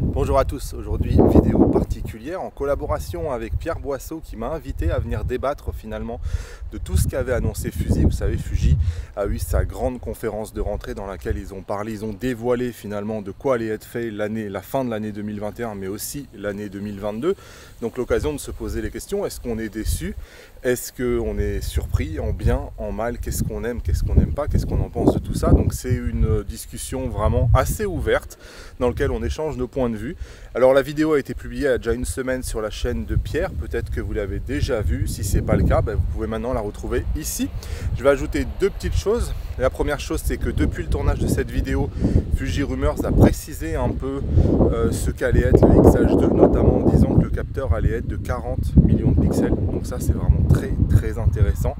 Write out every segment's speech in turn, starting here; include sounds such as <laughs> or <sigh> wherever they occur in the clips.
Bonjour à tous, aujourd'hui vidéo particulière en collaboration avec Pierre Boisseau qui m'a invité à venir débattre finalement de tout ce qu'avait annoncé Fuji. Vous savez, Fuji a eu sa grande conférence de rentrée dans laquelle ils ont parlé, ils ont dévoilé finalement de quoi allait être fait l'année, la fin de l'année 2021 mais aussi l'année 2022. Donc l'occasion de se poser les questions, est-ce qu'on est déçu Est-ce qu'on est surpris en bien, en mal Qu'est-ce qu'on aime Qu'est-ce qu'on n'aime pas Qu'est-ce qu'on en pense de tout ça Donc c'est une discussion vraiment assez ouverte dans laquelle on échange nos points de vue. Alors la vidéo a été publiée il y a déjà une semaine sur la chaîne de Pierre, peut-être que vous l'avez déjà vue, si ce n'est pas le cas, ben, vous pouvez maintenant la retrouver ici. Je vais ajouter deux petites choses. La première chose c'est que depuis le tournage de cette vidéo, Fuji Rumors a précisé un peu euh, ce qu'allait être le XH2, notamment en disant que le capteur allait être de 40 millions de pixels. Donc ça c'est vraiment très très intéressant.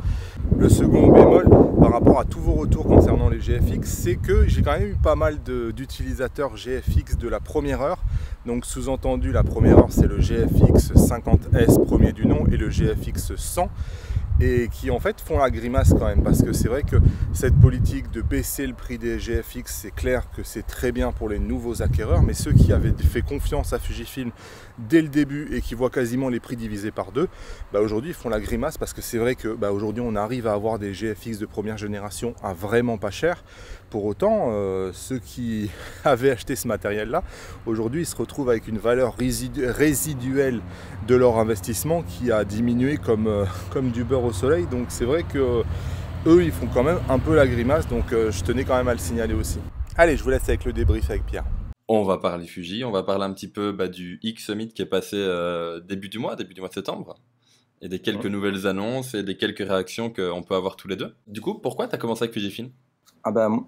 Le second bémol par rapport à tous vos retours concernant les GFX, c'est que j'ai quand même eu pas mal d'utilisateurs GFX de la première heure. Donc sous-entendu, la première heure, c'est le GFX 50S premier du nom et le GFX 100 et qui en fait font la grimace quand même parce que c'est vrai que cette politique de baisser le prix des GFX c'est clair que c'est très bien pour les nouveaux acquéreurs mais ceux qui avaient fait confiance à Fujifilm dès le début et qui voient quasiment les prix divisés par deux bah, aujourd'hui font la grimace parce que c'est vrai que bah, aujourd'hui on arrive à avoir des GFX de première génération à vraiment pas cher pour autant, euh, ceux qui <laughs> avaient acheté ce matériel-là, aujourd'hui, ils se retrouvent avec une valeur résiduelle de leur investissement qui a diminué comme, euh, <laughs> comme du beurre au soleil. Donc c'est vrai que eux, ils font quand même un peu la grimace. Donc euh, je tenais quand même à le signaler aussi. Allez, je vous laisse avec le débrief avec Pierre. On va parler Fuji, on va parler un petit peu bah, du X-Summit qui est passé début du mois, début du mois de septembre et des quelques nouvelles annonces et des quelques réactions qu'on peut avoir tous les deux. Du coup, pourquoi tu as commencé avec Fujifilm ah ben,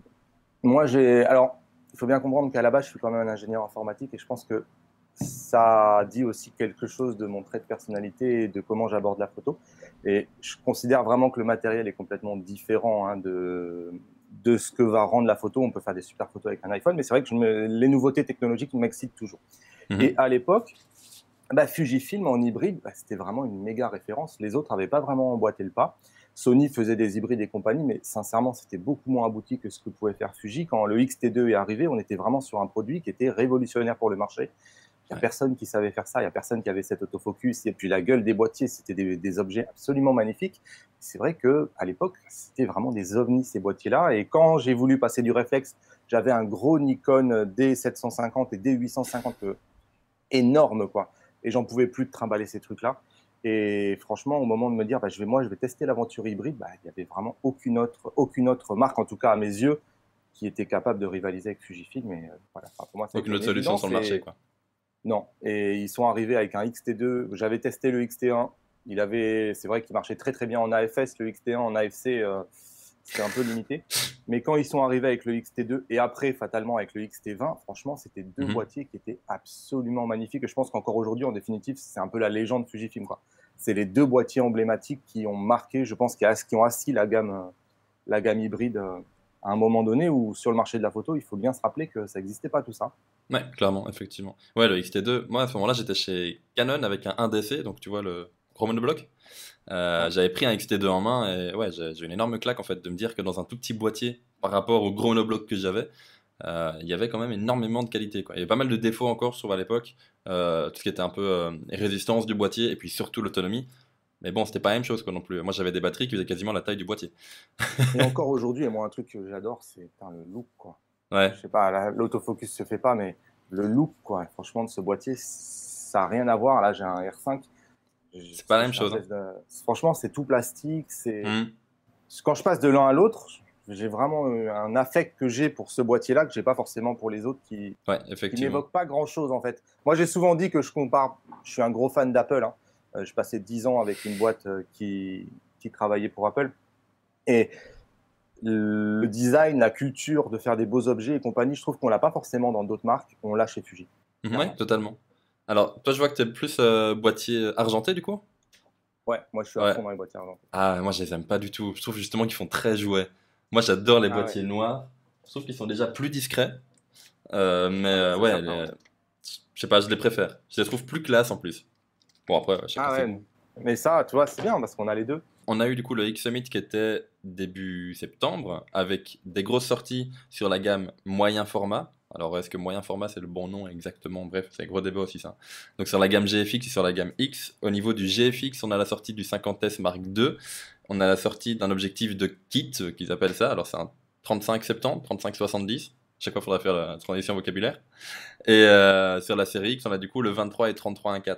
moi, j'ai. Alors, il faut bien comprendre qu'à la base, je suis quand même un ingénieur informatique et je pense que ça dit aussi quelque chose de mon trait de personnalité et de comment j'aborde la photo. Et je considère vraiment que le matériel est complètement différent hein, de, de ce que va rendre la photo. On peut faire des super photos avec un iPhone, mais c'est vrai que les nouveautés technologiques m'excitent toujours. Mhm. Et à l'époque, bah, Fujifilm en hybride, bah, c'était vraiment une méga référence. Les autres n'avaient pas vraiment emboîté le pas. Sony faisait des hybrides et compagnie, mais sincèrement, c'était beaucoup moins abouti que ce que pouvait faire Fuji. Quand le XT2 est arrivé, on était vraiment sur un produit qui était révolutionnaire pour le marché. Il n'y a personne qui savait faire ça, il n'y a personne qui avait cet autofocus. Et puis la gueule des boîtiers, c'était des, objets absolument magnifiques. C'est vrai que à l'époque, c'était vraiment des ovnis ces boîtiers-là. Et quand j'ai voulu passer du réflexe, j'avais un gros Nikon D750 et D850 euh, énorme, quoi. Et j'en pouvais plus de trimballer ces trucs-là. Et franchement, au moment de me dire, bah, je vais, moi, je vais tester l'aventure hybride, bah, il n'y avait vraiment aucune autre, marque, en tout cas à mes yeux, qui était capable de rivaliser avec Fujifilm. Et, euh, aucune autre solution sur le marché, Non. Et ils sont arrivés avec un XT2. J'avais testé le XT1. Il avait, c'est vrai qu'il marchait très très bien en AFS, le XT1 en AFC. Euh, c'est un peu limité. Mais quand ils sont arrivés avec le XT2 et après, fatalement, avec le XT20, franchement, c'était deux mhm. boîtiers qui étaient absolument magnifiques. Et je pense qu'encore aujourd'hui, en définitive, c'est un peu la légende Fujifilm. C'est les deux boîtiers emblématiques qui ont marqué, je pense, qui, ont assis la gamme, la gamme hybride euh, à un moment donné où, sur le marché de la photo, il faut bien se rappeler que ça n'existait pas tout ça. Ouais, clairement, effectivement. Ouais, le XT2, moi à ce moment-là, j'étais chez Canon avec un 1DC, donc tu vois le, promo euh, j'avais pris un XT2 en main et ouais, j'ai eu une énorme claque en fait de me dire que dans un tout petit boîtier par rapport au gros monobloc que j'avais, euh, il y avait quand même énormément de qualité. Quoi. Il y avait pas mal de défauts encore, sur à l'époque, euh, tout ce qui était un peu résistance du boîtier et puis surtout l'autonomie. Mais bon, c'était pas la même chose quoi, non plus. Moi, j'avais des batteries qui faisaient quasiment la taille du boîtier. et <laughs> encore aujourd'hui, et moi, un truc que j'adore, c'est le look. Quoi. Ouais. Je sais pas, l'autofocus se fait pas, mais le look, quoi, franchement, de ce boîtier, ça n'a rien à voir. Là, j'ai un R5 c'est pas la même chose. Hein. Franchement, c'est tout plastique. C'est mmh. quand je passe de l'un à l'autre, j'ai vraiment euh, un affect que j'ai pour ce boîtier-là que j'ai pas forcément pour les autres qui, ouais, n'évoquent pas grand-chose en fait. Moi, j'ai souvent dit que je compare. Je suis un gros fan d'Apple. Hein. Euh, je passais 10 ans avec une boîte euh, qui, qui travaillait pour Apple et le design, la culture de faire des beaux objets et compagnie, je trouve qu'on l'a pas forcément dans d'autres marques. On l'a chez Fuji. Mmh, oui, totalement. Alors, toi, je vois que tu es plus euh, boîtier euh, argenté, du coup Ouais, moi, je suis à fond dans les boîtiers argentés. Ah, moi, je les aime pas du tout. Je trouve justement qu'ils font très jouet. Moi, j'adore les ah boîtiers noirs. Je trouve qu'ils sont déjà plus discrets. Euh, mais ah, ouais, je sais pas, je les préfère. Je les trouve plus classe en plus. Bon, après, je sais ah, pas. Ouais. Mais ça, tu vois, c'est bien parce qu'on a les deux. On a eu du coup le X-Summit qui était début septembre avec des grosses sorties sur la gamme moyen format alors, est-ce que moyen format, c'est le bon nom exactement Bref, c'est un gros débat aussi, ça. Donc, sur la gamme GFX et sur la gamme X, au niveau du GFX, on a la sortie du 50S Mark II. On a la sortie d'un objectif de kit, euh, qu'ils appellent ça. Alors, c'est un 35-70, 35-70. Chaque fois, il faudra faire la transition vocabulaire. Et euh, sur la série X, on a du coup le 23 et 33 1.4.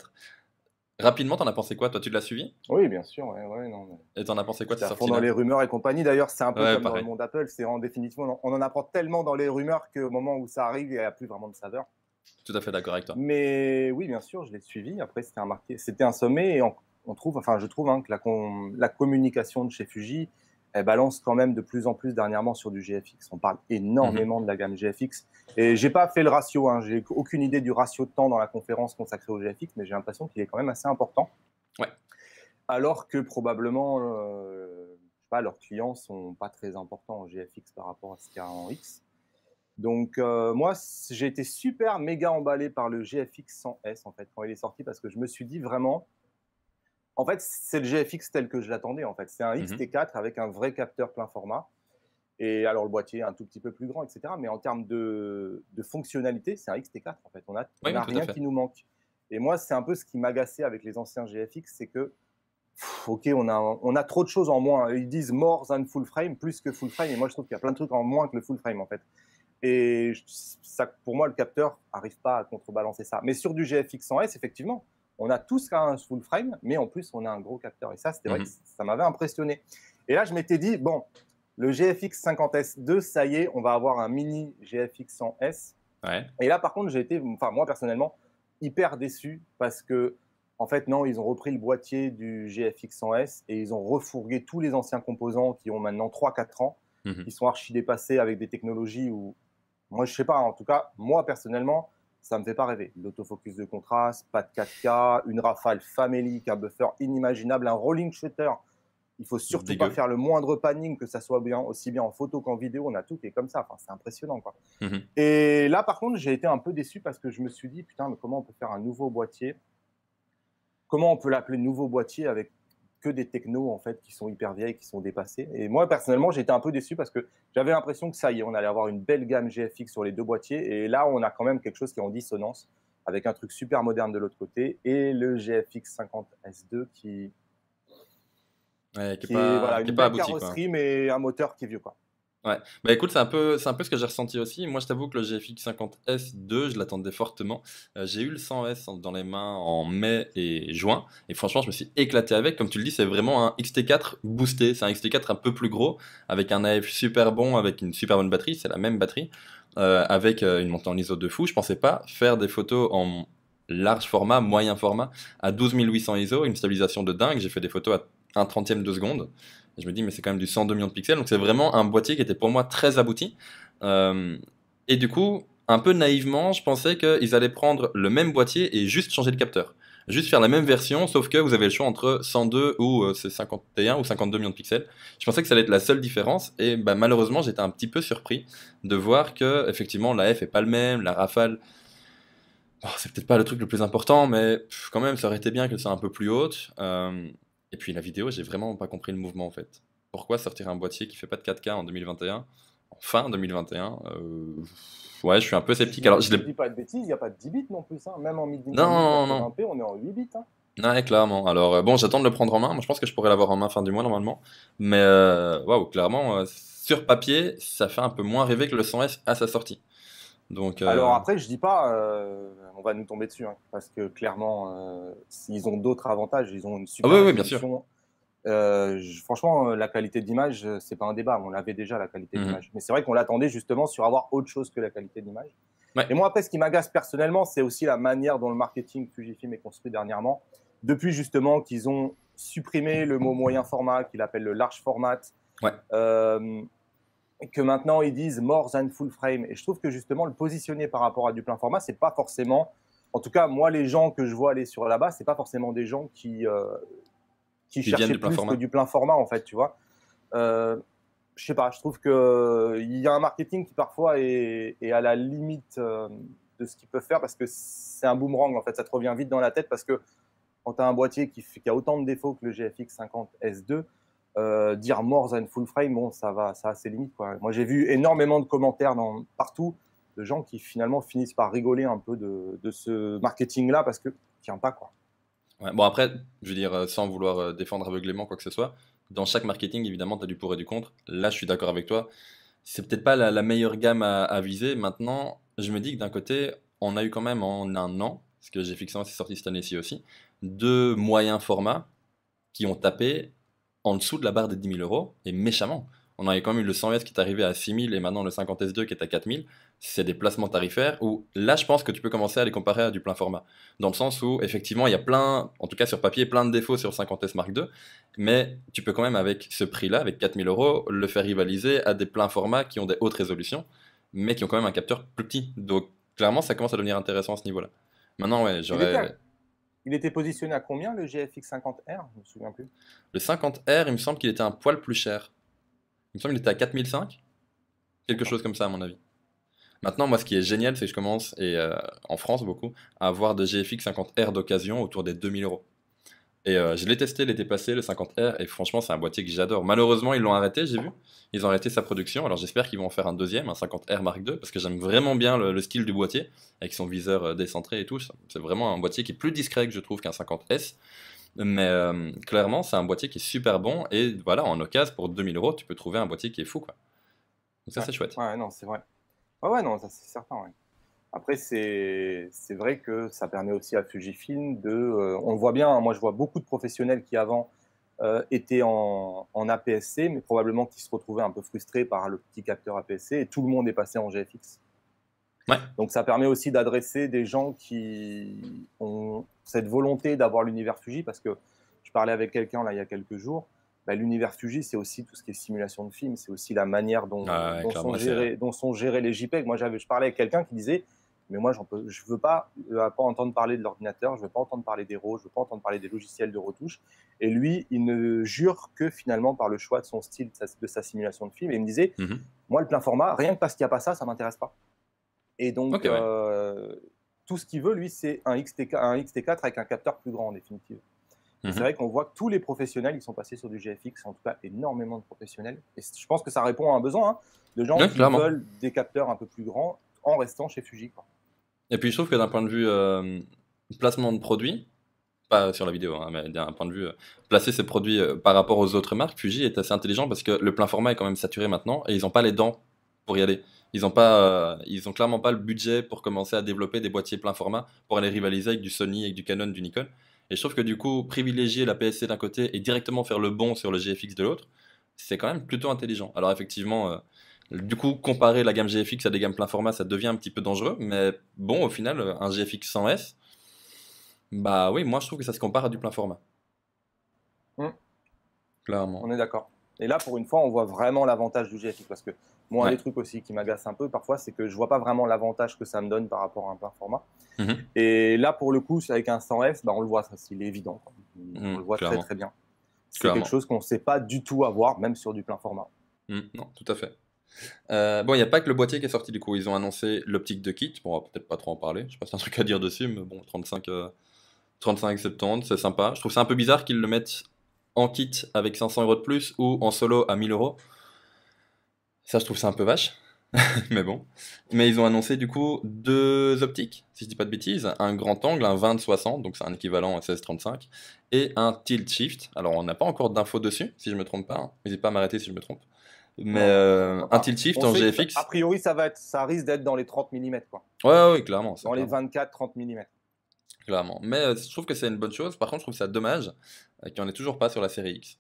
Rapidement, t'en as pensé quoi Toi, tu l'as suivi Oui, bien sûr. Et t'en as pensé quoi de peu dans les rumeurs et compagnie. D'ailleurs, c'est un peu comme dans le monde Apple. C'est en définitive, on en apprend tellement dans les rumeurs qu'au moment où ça arrive, il n'y a plus vraiment de saveur. Tout à fait d'accord avec toi. Mais oui, bien sûr, je l'ai suivi. Après, c'était un, un sommet on, trouve, enfin, je trouve hein, que la, la communication de chez Fuji elle balance quand même de plus en plus dernièrement sur du GFX. On parle énormément mhm. de la gamme GFX. Et j'ai pas fait le ratio, hein. j'ai aucune idée du ratio de temps dans la conférence consacrée au GFX, mais j'ai l'impression qu'il est quand même assez important. Ouais. Alors que probablement, euh, je sais pas, leurs clients sont pas très importants en GFX par rapport à ce qu'il y a en X. Donc euh, moi, j'ai été super méga emballé par le GFX 100S en fait quand il est sorti parce que je me suis dit vraiment, en fait, c'est le GFX tel que je l'attendais. En fait, c'est un mhm. XT4 avec un vrai capteur plein format. Et alors le boîtier un tout petit peu plus grand, etc. Mais en termes de, fonctionnalité, c'est un XT4 en fait. On n'a rien qui nous manque. Et moi, c'est un peu ce qui m'agaçait avec les anciens GFX, c'est que, ok, on a, trop de choses en moins. Ils disent more than full frame, plus que full frame. Et moi, je trouve qu'il y a plein de trucs en moins que le full frame en fait. Et ça, pour moi, le capteur n'arrive pas à contrebalancer ça. Mais sur du GFX 100S, effectivement, on a tous un full frame, mais en plus, on a un gros capteur. Et ça, c'était vrai mhm. ça m'avait impressionné. Et là, je m'étais dit, bon, le GFX 50S2, ça y est, on va avoir un mini GFX 100S. Et là, par contre, j'ai été, enfin, moi personnellement, hyper déçu parce que, en fait, non, ils ont repris le boîtier du GFX 100S et ils ont refourgué tous les anciens composants qui ont maintenant 3-4 ans. Mhm. Ils sont archi dépassés avec des technologies où, moi, je sais pas, en tout cas, moi personnellement, ça me fait pas rêver. L'autofocus de contraste, pas de 4K, une rafale famélique, un buffer inimaginable, un rolling shutter. Il faut surtout pas faire le moindre panning, que ça soit bien, aussi bien en photo qu'en vidéo. On a tout qui est comme ça. Enfin, c'est impressionnant, mm-hmm. Et là, par contre, j'ai été un peu déçu parce que je me suis dit, putain, mais comment on peut faire un nouveau boîtier Comment on peut l'appeler nouveau boîtier avec que des technos en fait qui sont hyper vieilles, qui sont dépassées. Et moi personnellement, j'étais un peu déçu parce que j'avais l'impression que ça y est, on allait avoir une belle gamme GFX sur les deux boîtiers. Et là, on a quand même quelque chose qui est en dissonance avec un truc super moderne de l'autre côté et le GFX 50S2 qui, qui, est, pas, voilà, belle carrosserie mais un moteur qui est vieux quoi. Ouais, bah écoute, c'est un peu, c'est un peu ce que j'ai ressenti aussi. Moi, je t'avoue que le GFX 50S2, je l'attendais fortement. Euh, j'ai eu le 100S dans les mains en mai et juin, et franchement, je me suis éclaté avec. Comme tu le dis, c'est vraiment un XT4 boosté. C'est un XT4 un peu plus gros, avec un AF super bon, avec une super bonne batterie. C'est la même batterie, euh, avec euh, une montée en ISO de fou. Je pensais pas faire des photos en large format, moyen format, à 12800 ISO, une stabilisation de dingue. J'ai fait des photos à 1 trentième de seconde je me dis, mais c'est quand même du 102 millions de pixels. Donc c'est vraiment un boîtier qui était pour moi très abouti. Euh, et du coup, un peu naïvement, je pensais qu'ils allaient prendre le même boîtier et juste changer de capteur. Juste faire la même version, sauf que vous avez le choix entre 102 ou 51 euh, ou 52 millions de pixels. Je pensais que ça allait être la seule différence, et bah, malheureusement, j'étais un petit peu surpris de voir que, effectivement, la F est pas le même, la rafale. Bon, oh, c'est peut-être pas le truc le plus important, mais quand même, ça aurait été bien que ça soit un peu plus haute. Euh, et puis la vidéo, j'ai vraiment pas compris le mouvement en fait. Pourquoi sortir un boîtier qui fait pas de 4K en 2021 fin 2021 euh, Ouais, je suis un peu sceptique. Alors, je ne dis pas de bêtises, il n'y a pas de 10 bits non plus. Hein. Même en mid non, non, non. on est en 8 bits. Hein. Ouais, clairement. Alors, euh, bon, j'attends de le prendre en main. Moi, je pense que je pourrais l'avoir en main fin du mois, normalement. Mais, euh, waouh, clairement, sur papier, ça fait un peu moins rêver que le 100S à sa sortie. Euh, Alors après, je dis pas, euh, on va nous tomber dessus, hein, parce que clairement, euh, ils ont d'autres avantages, ils ont une super ah bien sûr. franchement, la qualité d'image, c'est pas un débat. On avait déjà la qualité mhm. d'image, mais c'est vrai qu'on l'attendait justement sur avoir autre chose que la qualité d'image. Et moi, après, ce qui m'agace personnellement, c'est aussi la manière dont le marketing Fujifilm est construit dernièrement. Depuis justement qu'ils ont supprimé le mot moyen format, qu'ils appellent le large format. Ouais que maintenant ils disent more than full frame. Et je trouve que justement le positionner par rapport à du plein format, c'est pas forcément, en tout cas moi les gens que je vois aller sur là-bas, c'est pas forcément des gens qui euh, qui cherchaient du plus que du plein format en fait, tu vois. Euh, je sais pas, je trouve que il y a un marketing qui parfois est, à la limite euh, de ce qu'ils peuvent faire parce que c'est un boomerang en fait, ça te revient vite dans la tête parce que quand tu as un boîtier qui a autant de défauts que le GFX 50 S2, euh, dire more than full frame, bon, ça va, ça a ses limites. Moi, j'ai vu énormément de commentaires dans, partout de gens qui finalement finissent par rigoler un peu de, ce marketing-là parce que tient pas quoi. bon après, je veux dire, euh, sans vouloir euh, défendre aveuglément quoi que ce soit, dans chaque marketing, évidemment, tu as du pour et du contre. Là, je suis d'accord avec toi. C'est peut-être pas la, meilleure gamme à, viser. Maintenant, je me dis que d'un côté, on a eu quand même en un an, parce que j'ai fixé, c'est sorti cette année-ci aussi, deux moyens formats qui ont tapé en dessous de la barre des 10 000 euros, et méchamment. On avait quand même eu le 100 s qui est arrivé à 6 000 et maintenant le 50 S2 qui est à 4 000. C'est des placements tarifaires où là, je pense que tu peux commencer à les comparer à du plein format. Dans le sens où, effectivement, il y a plein, en tout cas sur papier, plein de défauts sur 50 S Mark II. Mais tu peux quand même, avec ce prix-là, avec 4 000 euros, le faire rivaliser à des pleins formats qui ont des hautes résolutions, mais qui ont quand même un capteur plus petit. Donc, clairement, ça commence à devenir intéressant à ce niveau-là. Maintenant, ouais, j'aurais il était positionné à combien le GFX 50R Je me souviens plus. Le 50R, il me semble qu'il était un poil plus cher. Il me semble qu'il était à 4005. Quelque chose comme ça, à mon avis. Maintenant, moi, ce qui est génial, c'est que je commence, et euh, en France beaucoup, à avoir des GFX 50R d'occasion autour des 2000 euros. Et euh, je l'ai testé l'été passé, le 50R, et franchement, c'est un boîtier que j'adore. Malheureusement, ils l'ont arrêté, j'ai vu. Ils ont arrêté sa production. Alors j'espère qu'ils vont en faire un deuxième, un 50R Mark II, parce que j'aime vraiment bien le, style du boîtier, avec son viseur euh, décentré et tout. C'est vraiment un boîtier qui est plus discret que je trouve qu'un 50S. Mais euh, clairement, c'est un boîtier qui est super bon. Et voilà, en occasion, pour 2000 euros, tu peux trouver un boîtier qui est fou, quoi. Donc ça, c'est chouette. Ouais, non, c'est vrai. Ouais, ouais, non, ça, c'est certain, ouais. Après, c'est vrai que ça permet aussi à Fujifilm de. Euh, on voit bien, hein, moi je vois beaucoup de professionnels qui avant euh, étaient en, en, APS-C, mais probablement qui se retrouvaient un peu frustrés par le petit capteur APS-C et tout le monde est passé en GFX. Donc ça permet aussi d'adresser des gens qui ont cette volonté d'avoir l'univers Fuji, parce que je parlais avec quelqu'un là il y a quelques jours. Bah, l'univers Fuji, c'est aussi tout ce qui est simulation de film, c'est aussi la manière dont, ah dont, sont, gérés, dont sont les JPEG. Moi, je parlais avec quelqu'un qui disait mais moi, peux, je ne veux pas, euh, pas entendre parler de l'ordinateur, je ne veux pas entendre parler des RAW, je ne veux pas entendre parler des logiciels de retouche. Et lui, il ne jure que finalement par le choix de son style, de sa, simulation de film. Et il me disait, mhm. moi, le plein format, rien que parce qu'il n'y a pas ça, ça ne m'intéresse pas. Et donc, euh, tout ce qu'il veut, lui, c'est un, XT, un XT4 avec un capteur plus grand, en définitive. Mhm. C'est vrai qu'on voit que tous les professionnels, ils sont passés sur du GFX, en tout cas énormément de professionnels. Et je pense que ça répond à un besoin hein, de gens qui veulent des capteurs un peu plus grands en restant chez Fuji. Et puis je trouve que d'un point de vue euh, placement de produits, pas sur la vidéo, hein, mais d'un point de vue euh, placer ses produits euh, par rapport aux autres marques, Fuji est assez intelligent parce que le plein format est quand même saturé maintenant et ils n'ont pas les dents pour y aller. Ils n'ont pas, ils ont clairement pas le budget pour commencer à développer des boîtiers plein format pour aller rivaliser avec du Sony, avec du Canon, du Nikon. Et je trouve que du coup, privilégier la PSC d'un côté et directement faire le bon sur le GFX de l'autre, c'est quand même plutôt intelligent. Alors effectivement du coup, comparer la gamme GFX à des gammes plein format, ça devient un petit peu dangereux. Mais bon, au final, un GFX 100S, bah oui, moi je trouve que ça se compare à du plein format. Hmm. Clairement. On est d'accord. Et là, pour une fois, on voit vraiment l'avantage du GFX. Parce que moi, les un des trucs aussi qui m'agace un peu parfois, c'est que je vois pas vraiment l'avantage que ça me donne par rapport à un plein format. Mhm. Et là, pour le coup, avec un 100 S bah, on le voit, ça, évident. On hmm, le voit très très bien. C'est quelque chose qu'on ne sait pas du tout avoir, même sur du plein format. Hmm, non, tout à fait. Euh, bon, il n'y a pas que le boîtier qui est sorti du coup. Ils ont annoncé l'optique de kit. Bon, on va peut-être pas trop en parler. Je sais pas si un truc à dire dessus, mais bon, 35, 35 70, c'est sympa. Je trouve ça un peu bizarre qu'ils le mettent en kit avec 500 euros de plus ou en solo à 1000 euros. Ça, je trouve ça un peu vache. <laughs> mais bon. Mais ils ont annoncé du coup deux optiques, si je dis pas de bêtises. Un grand angle, un 20-60, donc c'est un équivalent à 16-35, et un tilt shift. Alors on n'a pas encore d'infos dessus, si je me trompe pas. Hein. N'hésitez pas à m'arrêter si je me trompe. Mais euh, un tilt shift en GFX. A priori, ça, risque d'être dans les 30 mm. Quoi. Ouais, ouais, clairement. Dans les 24-30 mm. Clairement. Mais euh, je trouve que c'est une bonne chose. Par contre, je trouve ça dommage euh, qu'on ait toujours pas sur la série X.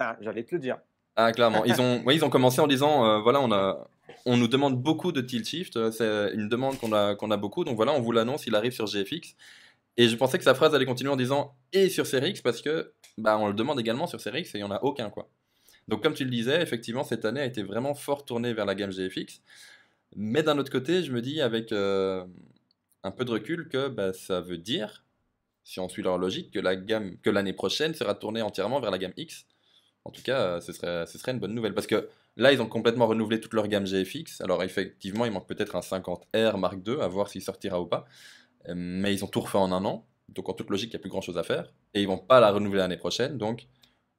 Ah, j'allais te le dire. Ah, clairement. Ils <laughs> ont, ils ont commencé en disant voilà, on, a, on nous demande beaucoup de tilt shift. C'est une demande qu'on a, qu'on a beaucoup. Donc voilà, on vous l'annonce, il arrive sur GFX. Et je pensais que sa phrase allait continuer en disant et sur série X parce que bah, on le demande également sur série X et il n'y en a aucun, quoi. Donc, comme tu le disais, effectivement, cette année a été vraiment fort tournée vers la gamme GFX. Mais d'un autre côté, je me dis avec euh, un peu de recul que bah, ça veut dire, si on suit leur logique, que l'année prochaine sera tournée entièrement vers la gamme X. En tout cas, ce, serait, une bonne nouvelle. Parce que là, ils ont complètement renouvelé toute leur gamme GFX. Alors, effectivement, il manque peut-être un 50R Mark II, à voir s'il sortira ou pas. Mais ils ont tout refait en un an. Donc, en toute logique, il n'y a plus grand chose à faire. Et ils ne vont pas la renouveler l'année prochaine. Donc,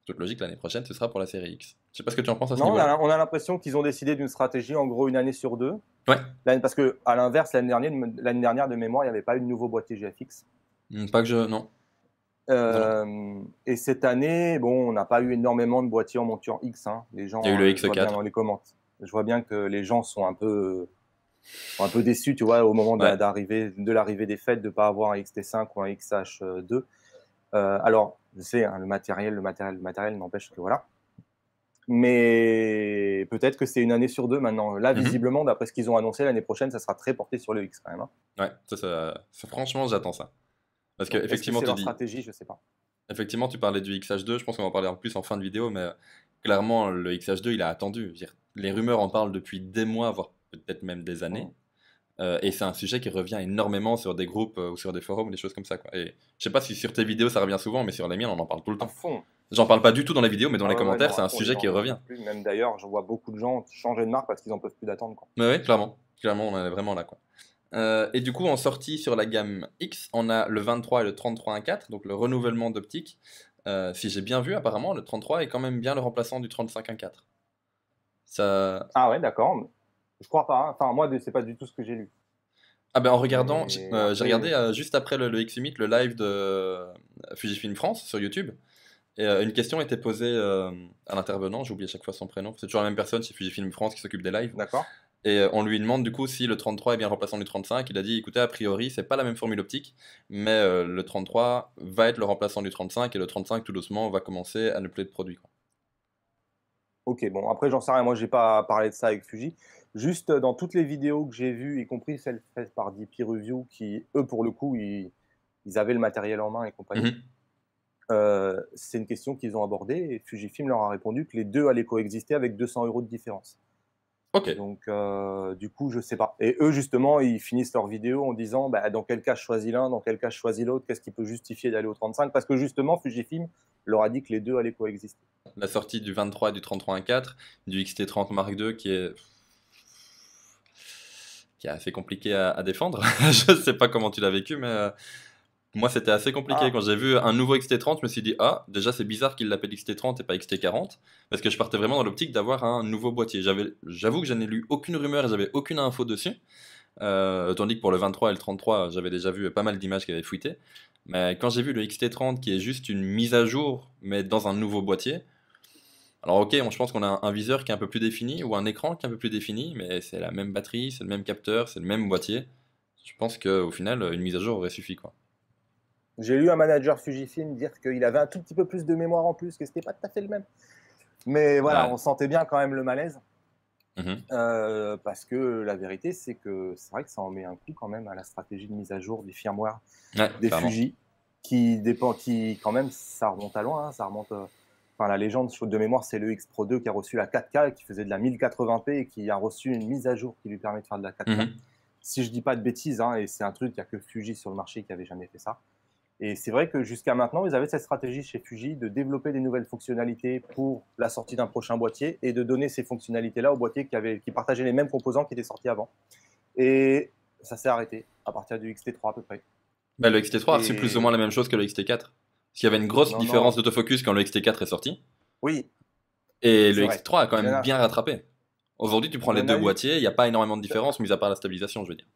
toute logique, l'année prochaine, ce sera pour la série X. Je sais pas ce que tu en penses à ce non, On a, l'impression qu'ils ont décidé d'une stratégie, en gros, une année sur deux. Ouais. Parce que, à l'inverse, l'année dernière, l'année dernière, de mémoire, il n'y avait pas eu de nouveau boîtier GFX. Hum, pas que je. Non. Euh, et cette année, bon, on n'a pas eu énormément de boîtiers en monture X. Hein. Les gens, il y a eu le euh, X4. Dans les commentaires. Je vois bien que les gens sont un peu, un peu déçus, tu vois, au moment de, d'arriver, de l'arrivée des fêtes, de ne pas avoir un XT5 ou un XH2. Euh, alors, c'est hein, le matériel, le matériel, le matériel n'empêche que voilà. Mais peut-être que c'est une année sur deux maintenant. Là, mhm. visiblement, d'après ce qu'ils ont annoncé, l'année prochaine, ça sera très porté sur le X quand même. Hein. Ouais, franchement, j'attends ça. Parce que, effectivement, tu stratégie, je sais pas. Effectivement, tu parlais du XH2, je pense qu'on va en parler en plus en fin de vidéo, mais euh, clairement, le XH2, il a attendu. Dire, les rumeurs en parlent depuis des mois, voire peut-être même des années. Oh. Euh, et c'est un sujet qui revient énormément sur des groupes euh, ou sur des forums, ou des choses comme ça. Et je sais pas si sur tes vidéos ça revient souvent, mais sur les miennes on en parle tout le temps. J'en parle pas du tout dans les vidéos, mais dans les commentaires c'est un sujet qui revient. Même d'ailleurs, je vois beaucoup de gens changer de marque parce qu'ils n'en peuvent plus d'attendre. Mais oui, clairement. Clairement, on est vraiment là. Quoi. Euh, et du coup, en sortie sur la gamme X, on a le 23 et le 33 4 donc le renouvellement d'optique. si j'ai bien vu, apparemment, le 33 est quand même bien le remplaçant du 35 Ça... Ah ouais, d'accord. Je crois pas. Hein. Enfin, moi, c'est pas du tout ce que j'ai lu. Ah ben en regardant, j'ai euh, regardé euh, euh, juste après le, X-Summit le live de Fujifilm France sur YouTube. Et une question était posée à l'intervenant, j'oublie à chaque fois son prénom, c'est toujours la même personne chez Fujifilm France qui s'occupe des lives. D'accord. Et on lui demande du coup si le 33 est bien remplaçant du 35. Il a dit écoutez, a priori, c'est pas la même formule optique, mais le 33 va être le remplaçant du 35 et le 35 tout doucement va commencer à ne plus être produit. Ok, bon, après j'en sais rien, moi j'ai pas parlé de ça avec Fuji. Juste euh, dans toutes les vidéos que j'ai vues, y compris celles faites par DP Review, qui, eux, pour le coup, ils, avaient le matériel en main et compagnie. Mhm. Euh, c'est une question qu'ils ont abordée et Fujifilm leur a répondu que les deux allaient coexister avec 200 euros de différence. ok Donc, euh, du coup, je sais pas. Et eux, justement, ils finissent leur vidéo en disant bah, dans quel cas je choisis l'un, dans quel cas je choisis l'autre, qu'est-ce qui peut justifier d'aller au 35 Parce que justement, Fujifilm leur a dit que les deux allaient coexister. La sortie du 23 et du 33 du XT30 Mark II, qui est qui est assez compliqué à, défendre. <laughs> je ne sais pas comment tu l'as vécu, mais euh, moi, c'était assez compliqué. Ah. Quand j'ai vu un nouveau XT30, je me suis dit, ah, déjà, c'est bizarre qu'il l'appelle XT30 et pas XT40, parce que je partais vraiment dans l'optique d'avoir un nouveau boîtier. J'avoue que je n'ai lu aucune rumeur et j'avais aucune info dessus. Euh, tandis que pour le 23 et le 33, j'avais déjà vu pas mal d'images qui avaient fuité. Mais quand j'ai vu le XT30 qui est juste une mise à jour, mais dans un nouveau boîtier, alors ok, on, je pense qu'on a un, viseur qui est un peu plus défini ou un écran qui est un peu plus défini, mais c'est la même batterie, c'est le même capteur, c'est le même boîtier. Je pense qu'au final, une mise à jour aurait suffi. Quoi. J'ai lu un manager Fujifilm dire qu'il avait un tout petit peu plus de mémoire en plus, que c'était pas tout à fait le même. Mais voilà, on sentait bien quand même le malaise. Mhm. Euh, parce que la vérité, c'est que c'est vrai que ça en met un coup quand même à la stratégie de mise à jour du firmware des Fuji, qui dépend, qui quand même, ça remonte à loin, hein, ça remonte euh, la légende de mémoire, c'est le X Pro 2 qui a reçu la 4K, qui faisait de la 1080p et qui a reçu une mise à jour qui lui permet de faire de la 4K. Mhm. Si je dis pas de bêtises, hein, et c'est un truc, il n'y a que Fuji sur le marché qui avait jamais fait ça. Et c'est vrai que jusqu'à maintenant, ils avaient cette stratégie chez Fuji de développer des nouvelles fonctionnalités pour la sortie d'un prochain boîtier et de donner ces fonctionnalités-là au boîtier qui, avait, qui partageaient les mêmes composants qui étaient sortis avant. Et ça s'est arrêté à partir du XT3 à peu près. Bah, le XT3, a reçu plus ou moins la même chose que le XT4. Parce y avait une grosse différence d'autofocus quand le XT4 est sorti. Oui. Et le x XT3 a quand même bien rattrapé. Aujourd'hui, tu prends les deux boîtiers, il n'y a pas énormément de différence, mis à part la stabilisation, je veux dire.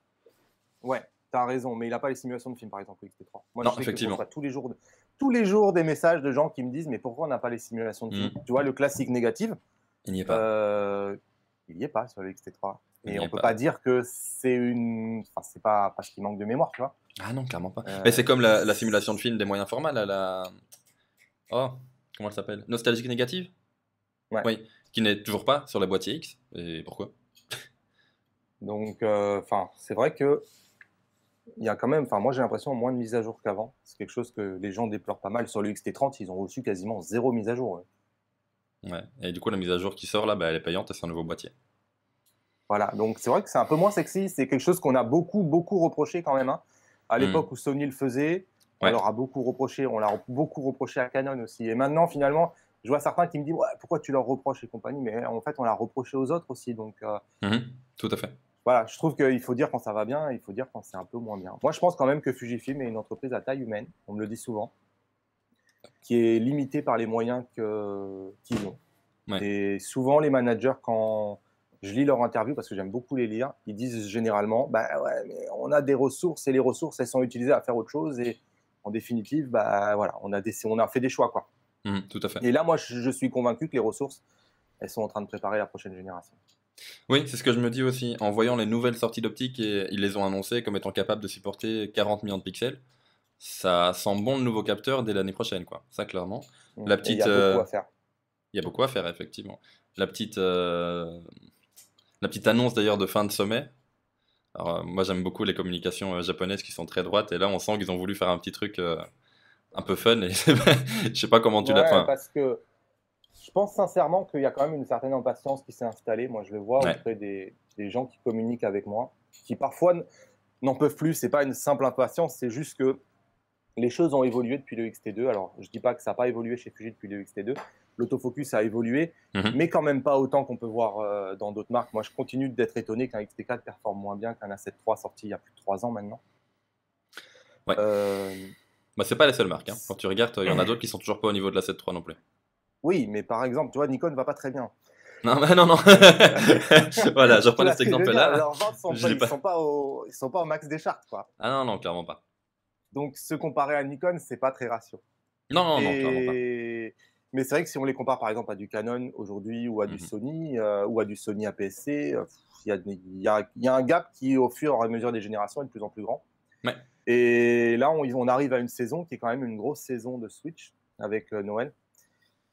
Ouais, t'as raison, mais il n'a pas les simulations de film, par exemple, le XT3. non, effectivement. tous les jours, tous les jours des messages de gens qui me disent mais pourquoi on n'a pas les simulations de film hmm. ?» Tu vois, le classique négatif. Il n'y est pas. Euh, il n'y est pas sur le XT3. Et on ne peut pas. dire que c'est une. Enfin, c'est pas parce qu'il manque de mémoire, tu vois. Ah non, clairement pas. Euh, Mais c'est comme la, simulation de film des moyens formels à la... Oh, comment elle s'appelle Nostalgique négative Oui, qui n'est toujours pas sur la boîte X. Et pourquoi Donc, euh, enfin, c'est vrai que il y a quand même, enfin moi j'ai l'impression moins de mises à jour qu'avant. C'est quelque chose que les gens déplorent pas mal sur le XT30. Ils ont reçu quasiment zéro mise à jour. Ouais. Et du coup la mise à jour qui sort là, bah, elle est payante c'est un nouveau boîtier. Voilà. Donc c'est vrai que c'est un peu moins sexy. C'est quelque chose qu'on a beaucoup beaucoup reproché quand même. Hein à hmm. l'époque où Sony le faisait. On leur a beaucoup reproché, on l'a beaucoup reproché à Canon aussi. Et maintenant, finalement, je vois certains qui me disent pourquoi tu leur reproches et compagnie, mais en fait, on l'a reproché aux autres aussi. Donc, euh, mmh tout à fait. Voilà, je trouve qu'il faut dire quand ça va bien, il faut dire quand c'est un peu moins bien. Moi, je pense quand même que Fujifilm est une entreprise à taille humaine, on me le dit souvent, qui est limitée par les moyens qu'ils ont. Et souvent, les managers, quand je lis leur interviews parce que j'aime beaucoup les lire. Ils disent généralement, bah ouais, on a des ressources et les ressources, elles sont utilisées à faire autre chose. Et en définitive, bah voilà, on a, on fait des choix, quoi. Mmh, tout à fait. Et là, moi, je, suis convaincu que les ressources, elles sont en train de préparer la prochaine génération. Oui, c'est ce que je me dis aussi. En voyant les nouvelles sorties d'optique, et ils les ont annoncées comme étant capables de supporter 40 millions de pixels. Ça sent bon le nouveau capteur dès l'année prochaine, quoi. Ça, clairement. Mmh, la petite. Il y a beaucoup euh, à faire. Il y a beaucoup à faire, effectivement. La petite, euh, la petite annonce d'ailleurs de fin de sommet. Alors, euh, moi, j'aime beaucoup les communications euh, japonaises qui sont très droites. Et là, on sent qu'ils ont voulu faire un petit truc euh, un peu fun. Et <laughs> je sais pas comment tu ouais, Parce que je pense sincèrement qu'il y a quand même une certaine impatience qui s'est installée. Moi, je le vois auprès des, gens qui communiquent avec moi, qui parfois n'en peuvent plus. C'est pas une simple impatience, c'est juste que les choses ont évolué depuis le XT2. Alors, je dis pas que ça n'a pas évolué chez Fuji depuis le XT2, l'autofocus a évolué, mhm. mais quand même pas autant qu'on peut voir euh, dans d'autres marques. Moi, je continue d'être étonné qu'un XT4 performe moins bien qu'un A7 III sorti il y a plus de 3 ans maintenant. Ouais. Euh... Bah, c'est pas la seule marque. Hein. Quand tu regardes, il y en a d'autres qui sont toujours pas au niveau de la III non plus. Oui, mais par exemple, tu vois, Nikon va pas très bien. Non, mais bah, non, non. <laughs> voilà, je reprends cet exemple-là. pas, ils sont pas au, sont pas au max des chartes, Ah non, non, clairement pas. Donc, se comparer à Nikon, c'est pas très ratio. Non, non, non, clairement pas. Mais c'est vrai que si on les compare par exemple à du Canon aujourd'hui ou à du mmh Sony euh, ou à du Sony APC, euh, il y, a un gap qui au fur et à mesure des générations est de plus en plus grand. Et là, on, on, arrive à une saison qui est quand même une grosse saison de Switch avec euh, Noël.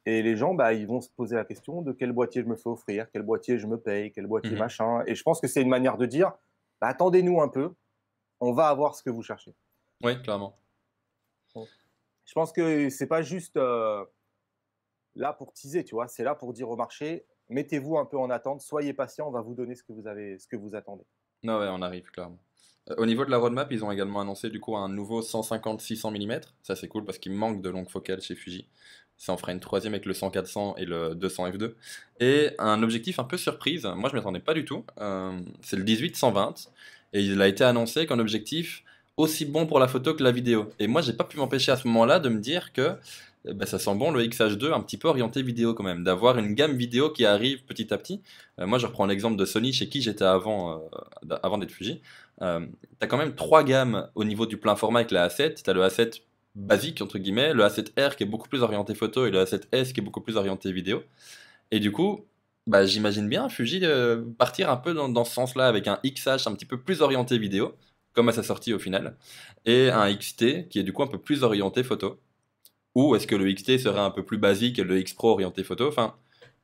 Et les gens, bah, ils vont se poser la question de quel boîtier je me fais offrir, quel boîtier je me paye, quel boîtier mmh machin. Et je pense que c'est une manière de dire, bah, attendez-nous un peu, on va avoir ce que vous cherchez. Oui, clairement. Je pense que c'est pas juste, là pour teaser, tu vois. C'est là pour dire au marché, mettez-vous un peu en attente, soyez patient, on va vous donner ce que vous, avez, ce que vous attendez. Non, ah ouais, on arrive clairement. Euh, au niveau de la roadmap, ils ont également annoncé du coup un nouveau 150-600 mm. Ça c'est cool parce qu'il manque de longue focale chez Fuji. Ça en fera une troisième avec le 100-400 et le 200 f2. Et un objectif un peu surprise, moi je m'y attendais pas du tout, euh, c'est le 18-120. Et il a été annoncé qu'un objectif aussi bon pour la photo que la vidéo. Et moi j'ai pas pu m'empêcher à ce moment-là de me dire que eh ben, ça sent bon le XH2 un petit peu orienté vidéo quand même, d'avoir une gamme vidéo qui arrive petit à petit. Euh, moi, je reprends l'exemple de Sony chez qui j'étais avant, euh, avant d'être Fuji. Euh, tu as quand même trois gammes au niveau du plein format avec la A7. Tu as le A7 basique, entre guillemets, le A7R qui est beaucoup plus orienté photo et le A7S qui est beaucoup plus orienté vidéo. Et du coup, bah, j'imagine bien Fuji partir un peu dans, dans ce sens-là avec un XH un petit peu plus orienté vidéo, comme à sa sortie au final, et un XT qui est du coup un peu plus orienté photo. Ou est-ce que le XT serait un peu plus basique et le X Pro orienté photo Enfin,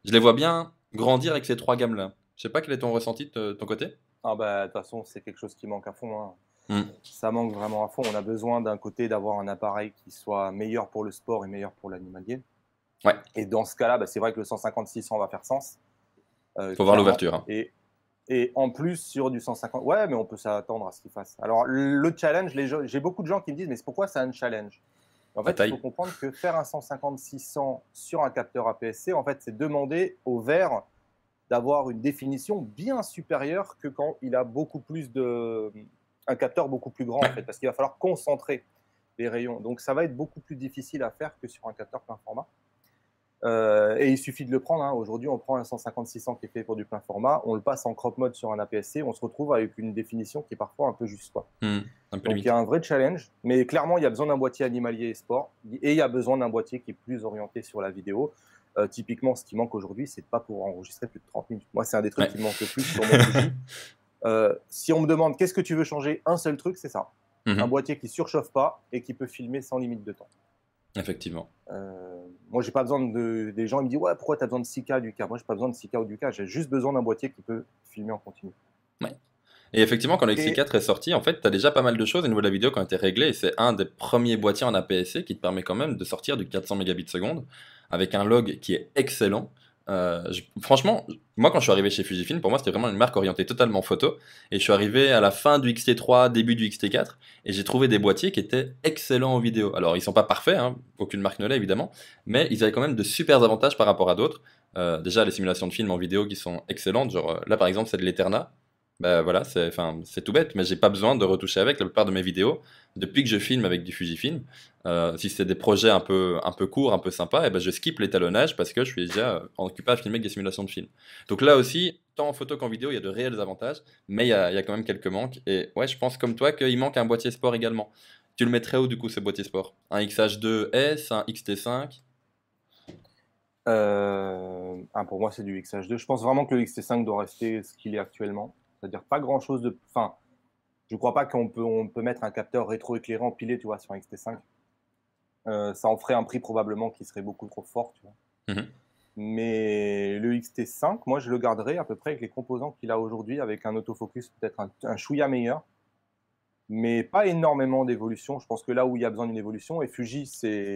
je les vois bien grandir avec ces trois gammes-là. Je sais pas quel est ton ressenti de ton côté Ah bah de toute façon, c'est quelque chose qui manque à fond. Hein. Hmm. Ça manque vraiment à fond. On a besoin d'un côté d'avoir un appareil qui soit meilleur pour le sport et meilleur pour l'animalier. Ouais. Et dans ce cas-là, bah, c'est vrai que le 150-600 va faire sens. Il euh, Faut voir l'ouverture. Hein. Et, et en plus, sur du 150, ouais, mais on peut s'attendre à ce qu'il fasse. Alors, le challenge, j'ai beaucoup de gens qui me disent, mais pourquoi c'est un challenge en fait, il faut comprendre que faire un 150-600 sur un capteur APS-C, en fait, c'est demander au verre d'avoir une définition bien supérieure que quand il a beaucoup plus de un capteur beaucoup plus grand fait, parce qu'il va falloir concentrer les rayons. Donc ça va être beaucoup plus difficile à faire que sur un capteur plein format. Euh, et il suffit de le prendre. Hein. Aujourd'hui, on prend un 15600 qui est fait pour du plein format, on le passe en crop mode sur un APS-C, on se retrouve avec une définition qui est parfois un peu juste. Quoi. Mmh, Donc il y a un vrai challenge, mais clairement, il y a besoin d'un boîtier animalier et sport, et il y a besoin d'un boîtier qui est plus orienté sur la vidéo. Euh, typiquement, ce qui manque aujourd'hui, c'est pas pour enregistrer plus de 30 minutes. Moi, c'est un des trucs qui me manque le plus sur mon <laughs> euh, si on me demande qu'est-ce que tu veux changer, un seul truc, c'est ça. Mmh un boîtier qui surchauffe pas et qui peut filmer sans limite de temps. Effectivement. Euh, moi, j'ai pas besoin de. Des gens ils me disent Ouais, pourquoi tu as besoin de 6K du K Moi, j'ai pas besoin de 6K ou du K. J'ai juste besoin d'un boîtier qui peut filmer en continu. Ouais. Et effectivement, quand le XC4 est sorti, en fait, tu as déjà pas mal de choses au niveau de la vidéo qui ont été réglées. Et c'est un des premiers boîtiers en APS-C qui te permet quand même de sortir du 400 Mbps avec un log qui est excellent. Euh, franchement, moi quand je suis arrivé chez Fujifilm, pour moi c'était vraiment une marque orientée totalement photo. Et je suis arrivé à la fin du xt 3 début du xt 4 et j'ai trouvé des boîtiers qui étaient excellents en vidéo. Alors ils sont pas parfaits, hein, aucune marque ne l'est évidemment, mais ils avaient quand même de super avantages par rapport à d'autres. Euh, déjà les simulations de films en vidéo qui sont excellentes, genre euh, là par exemple c'est de l'Eterna, bah, voilà, c'est enfin, tout bête, mais j'ai pas besoin de retoucher avec. La plupart de mes vidéos, depuis que je filme avec du Fujifilm, euh, si c'est des projets un peu, un peu courts, un peu sympas, et eh ben je skip l'étalonnage parce que je suis déjà euh, occupé à filmer avec des simulations de films. Donc là aussi, tant en photo qu'en vidéo, il y a de réels avantages, mais il y a, quand même quelques manques. Et ouais, je pense comme toi qu'il manque un boîtier sport également. Tu le mettrais où du coup, ce boîtier sport Un XH2S, un XT5 euh, ah, Pour moi, c'est du XH2. Je pense vraiment que le XT5 doit rester ce qu'il est actuellement. C'est-à-dire pas grand-chose de... Enfin, je crois pas qu'on peut, on peut mettre un capteur rétroéclairant empilé, tu vois, sur un XT5. Euh, ça en ferait un prix probablement qui serait beaucoup trop fort, tu vois. Mhm. Mais le XT5, moi, je le garderai à peu près avec les composants qu'il a aujourd'hui, avec un autofocus peut-être un, un, chouïa meilleur, mais pas énormément d'évolution. Je pense que là où il y a besoin d'une évolution, et Fuji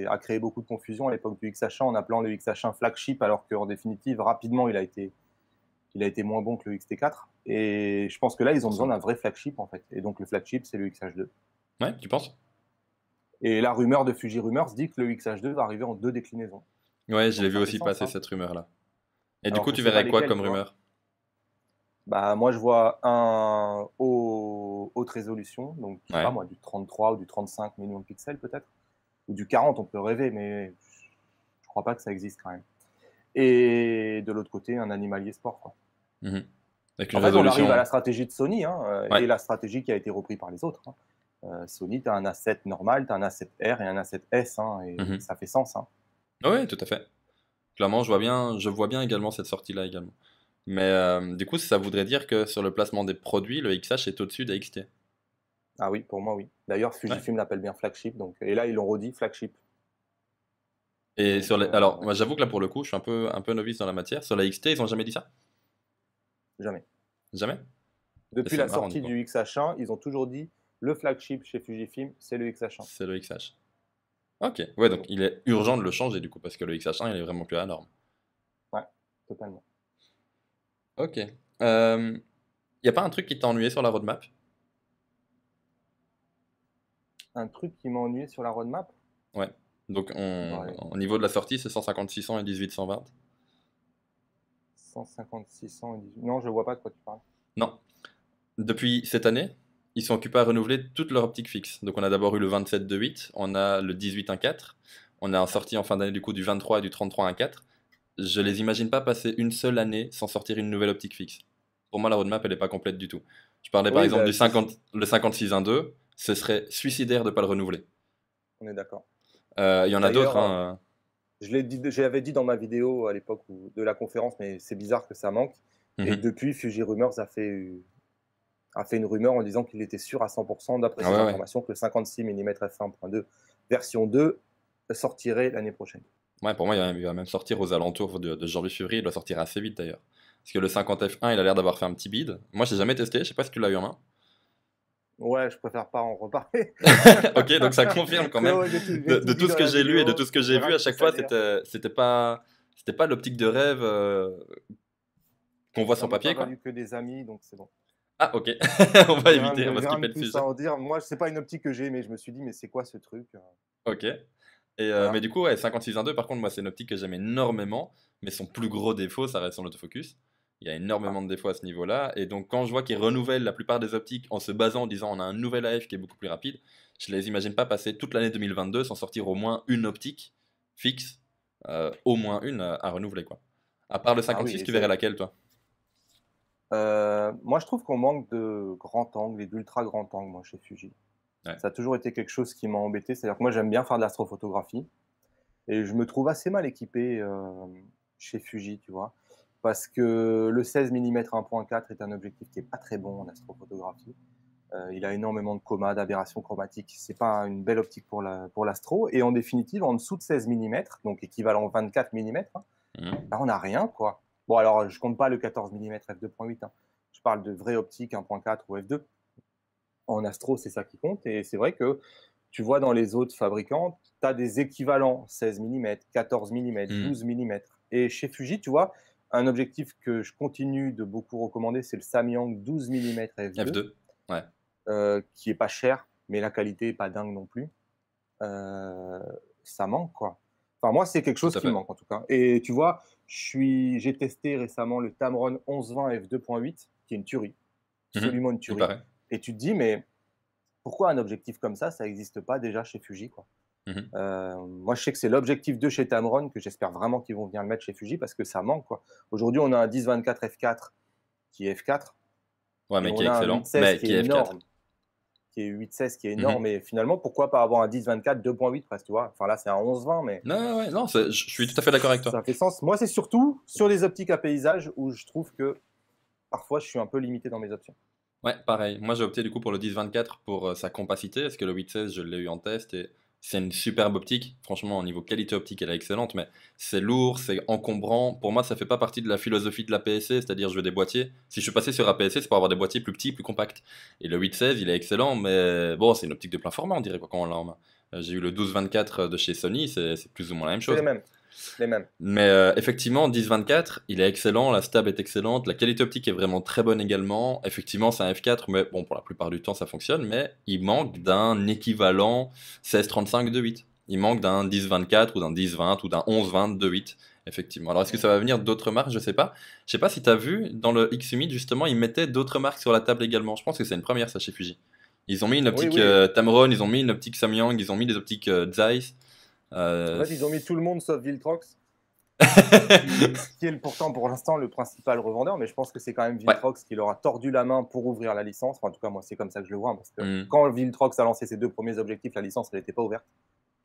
a créé beaucoup de confusion à l'époque du XH1 en appelant le XH1 flagship, alors qu'en définitive, rapidement, il a, été, il a été moins bon que le XT4. Et je pense que là, ils ont besoin d'un vrai flagship, en fait. Et donc, le flagship, c'est le XH2. Ouais, tu penses Et la rumeur de Fuji Rumors dit que le XH2 va arriver en deux déclinaisons. Ouais, je l'ai vu aussi passer hein. cette rumeur-là. Et du coup, tu verrais quoi comme rumeur Bah, moi, je vois un haut, haute résolution, donc pas, moi, du 33 ou du 35 millions de pixels peut-être, ou du 40, on peut rêver, mais je crois pas que ça existe quand même. Et de l'autre côté, un animalier sport, quoi. Mhm en fait, on arrive à la stratégie de Sony hein, euh, et la stratégie qui a été reprise par les autres. Hein. Euh, Sony, tu as un asset normal, tu as un asset R et un asset S, hein, et mhm. ça fait sens. Ah oui, tout à fait. Clairement, je vois bien, je vois bien également cette sortie-là également. Mais euh, du coup, ça voudrait dire que sur le placement des produits, le XH est au-dessus des XT. Ah oui, pour moi, oui. D'ailleurs, Fujifilm l'appelle bien flagship, donc et là, ils l'ont redit flagship. Et sur les... Alors, j'avoue que là, pour le coup, je suis un peu, un peu novice dans la matière. Sur la XT, ils n'ont jamais dit ça Jamais. Jamais Depuis la sortie du XH1, ils ont toujours dit le flagship chez Fujifilm, c'est le XH1. C'est le XH. Ok, ouais, donc il est urgent de le changer du coup, parce que le XH1, il est vraiment plus à la norme. Ouais, totalement. Ok. Il euh, y n'y a pas un truc qui t'a ennuyé sur la roadmap Un truc qui m'a ennuyé sur la roadmap Ouais. Donc, au niveau de la sortie, c'est 150 et 1820 56 Non, je vois pas de quoi tu parles. Non. Depuis cette année, ils sont occupés à renouveler toute leur optique fixe. Donc on a d'abord eu le 27 de 8, on a le 18 1 4, on a sorti en fin d'année du coup du 23 et du 33 1 4. Je les imagine pas passer une seule année sans sortir une nouvelle optique fixe. Pour moi, la roadmap, elle n'est pas complète du tout. Je parlais par exemple bah, du 50, le 56 1 2, ce serait suicidaire de ne pas le renouveler. On est d'accord. Euh, il y en a d'autres. Hein. Euh, je dit, j'avais dit dans ma vidéo à l'époque de la conférence, mais c'est bizarre que ça manque. Et mhm. depuis, Fuji Rumors a fait, a fait une rumeur en disant qu'il était sûr à 100% d'après ah, ses informations que le 56 mm f1.2 version 2 sortirait l'année prochaine. Ouais, pour moi, il va même sortir aux alentours de, de janvier-février. Il doit sortir assez vite d'ailleurs. Parce que le 50F1, il a l'air d'avoir fait un petit bid. Moi, j'ai jamais testé. Je sais pas si tu l'as eu en main. Ouais, je préfère pas en reparler. <laughs> ok, donc ça confirme quand même. De, tout ce que j'ai lu et de tout ce que j'ai vu, à chaque fois, c'était, c'était pas, c'était pas l'optique de rêve euh, qu'on voit sur papier. vu que des amis, donc c'est bon. Ah, ok. <laughs> on va éviter, on va skipper le dire. Moi, c'est pas une optique que j'ai, mais je me suis dit, mais c'est quoi ce truc euh? Ok. Et euh, Mais du coup, ouais, 56 2 par contre, moi, c'est une optique que j'aime énormément, mais son plus gros défaut, ça reste son autofocus. Il y a énormément ah. de défauts à ce niveau-là. Et donc, quand je vois qu'ils renouvellent la plupart des optiques en se basant en disant on a un nouvel AF qui est beaucoup plus rapide, je ne les imagine pas passer toute l'année 2022 sans sortir au moins une optique fixe, euh, au moins une euh, à renouveler. quoi. À part le 56, ah tu verrais laquelle, toi euh, Moi, je trouve qu'on manque de grands angles et d'ultra grand angle moi, chez Fuji. Ça a toujours été quelque chose qui m'a embêté. C'est-à-dire que moi, j'aime bien faire de l'astrophotographie. Et je me trouve assez mal équipé chez Fuji, tu vois parce que le 16 mm 1.4 est un objectif qui n'est pas très bon en astrophotographie. Euh, il a énormément de comas, d'aberrations chromatiques. C'est pas une belle optique pour l'astro. La, pour et en définitive, en dessous de 16 mm, donc équivalent 24 hein, mm, bah, on n'a rien, quoi. Bon, alors, je compte pas le 14 mm f2.8. Je parle de vraie optique 1.4 ou f2. En astro, c'est ça qui compte. Et c'est vrai que tu vois dans les autres fabricants, tu as des équivalents 16 mm, 14 mm, 12 mm. Et chez Fuji, tu vois, un objectif que je continue de beaucoup recommander, c'est le Samyang 12 mm f2, qui est pas cher, mais la qualité est pas dingue non plus. Euh, ça manque quoi. Enfin moi c'est quelque chose qui manque en tout cas. Et tu vois, j'ai testé récemment le Tamron 1120 f2.8, qui est une tuerie, mhm. absolument une tuerie. Et tu te dis mais pourquoi un objectif comme ça, ça n'existe pas déjà chez Fuji quoi Mmh euh, moi, je sais que c'est l'objectif de chez Tamron, que j'espère vraiment qu'ils vont venir le mettre chez Fuji parce que ça manque. Aujourd'hui, on a un 10-24 F4 qui est F4. Ouais, mais bah, qui est excellent. Mais qui, est énorme. Qui est 8-16 qui est mmh énorme. mais Et finalement, pourquoi pas avoir un 10-24 2.8 presque, tu vois Enfin là, c'est un 11-20, mais. Non, non, je suis tout à fait d'accord avec toi. Ça fait sens. Moi, c'est surtout sur les optiques à paysage où je trouve que parfois, je suis un peu limité dans mes options. Ouais, pareil. Moi, j'ai opté du coup pour le 10-24 pour euh, sa compacité, parce que le 8-16, je l'ai eu en test et c'est une superbe optique. Franchement, au niveau qualité optique, elle est excellente, mais c'est lourd, c'est encombrant. Pour moi, ça fait pas partie de la philosophie de la PSC, c'est-à-dire je veux des boîtiers. Si je suis passé sur APSC, c'est pour avoir des boîtiers plus petits, plus compacts. Et le 816, il est excellent, mais bon, c'est une optique de plein format, on dirait, quoi, quand on l'a en main. Euh, j'ai eu le 12-24 de chez Sony, c'est plus ou moins la même chose. C'est les mêmes. Mais euh, effectivement, 10-24, il est excellent, la stab est excellente, la qualité optique est vraiment très bonne également. Effectivement, c'est un F4, mais bon, pour la plupart du temps, ça fonctionne, mais il manque d'un équivalent 16-35 de 8. Il manque d'un 10-24 ou d'un 10-20 ou d'un 11-20 de 8 effectivement. Alors, est-ce que ça va venir d'autres marques Je sais pas. Je sais pas si tu as vu, dans le Xumi justement, ils mettaient d'autres marques sur la table également. Je pense que c'est une première, ça, chez Fuji. Ils ont mis une optique euh, Tamron, ils ont mis une optique Samyang, ils ont mis des optiques euh, Zeiss. Euh, en fait, ils ont mis tout le monde sauf Viltrox. <laughs> qui est pourtant pour l'instant le principal revendeur, mais je pense que c'est quand même Viltrox qui leur a tordu la main pour ouvrir la licence. Enfin, en tout cas, moi, c'est comme ça que je le vois, hein, parce que mm. quand Viltrox a lancé ses deux premiers objectifs, la licence, elle n'était pas ouverte.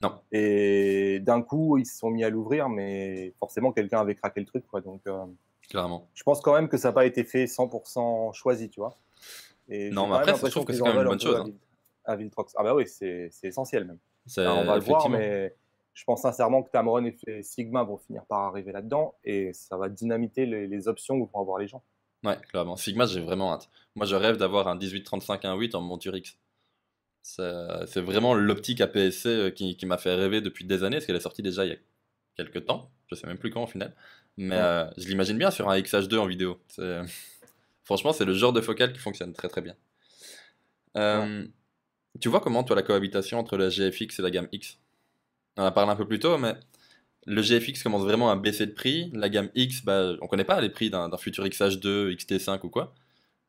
Non. Et d'un coup, ils se sont mis à l'ouvrir, mais forcément, quelqu'un avait craqué le truc, quoi. Donc, euh, Clairement. je pense quand même que ça n'a pas été fait 100% choisi, tu vois. Et non, mais après, je trouve que, c'est quand même une bonne chose. Hein. Viltrox. Ah, bah oui, c'est essentiel même. on va le voir, mais je pense sincèrement que Tamron et Sigma vont finir par arriver là-dedans et ça va dynamiter les, options que vont avoir les gens. Ouais, clairement. Sigma, j'ai vraiment hâte. Moi, je rêve d'avoir un 18 35 1 en monture X. C'est vraiment l'optique APSC euh, qui, qui m'a fait rêver depuis des années, parce qu'elle est sortie déjà il y a quelques temps. Je sais même plus quand au final. Mais euh, je l'imagine bien sur un XH2 en vidéo. <laughs> Franchement, c'est le genre de focale qui fonctionne très très bien. Euh, tu vois comment, toi, la cohabitation entre la GFX et la gamme X on en a parlé un peu plus tôt, mais le GFX commence vraiment à baisser de prix. La gamme X, on bah, on connaît pas les prix d'un futur XH2, XT5 ou quoi.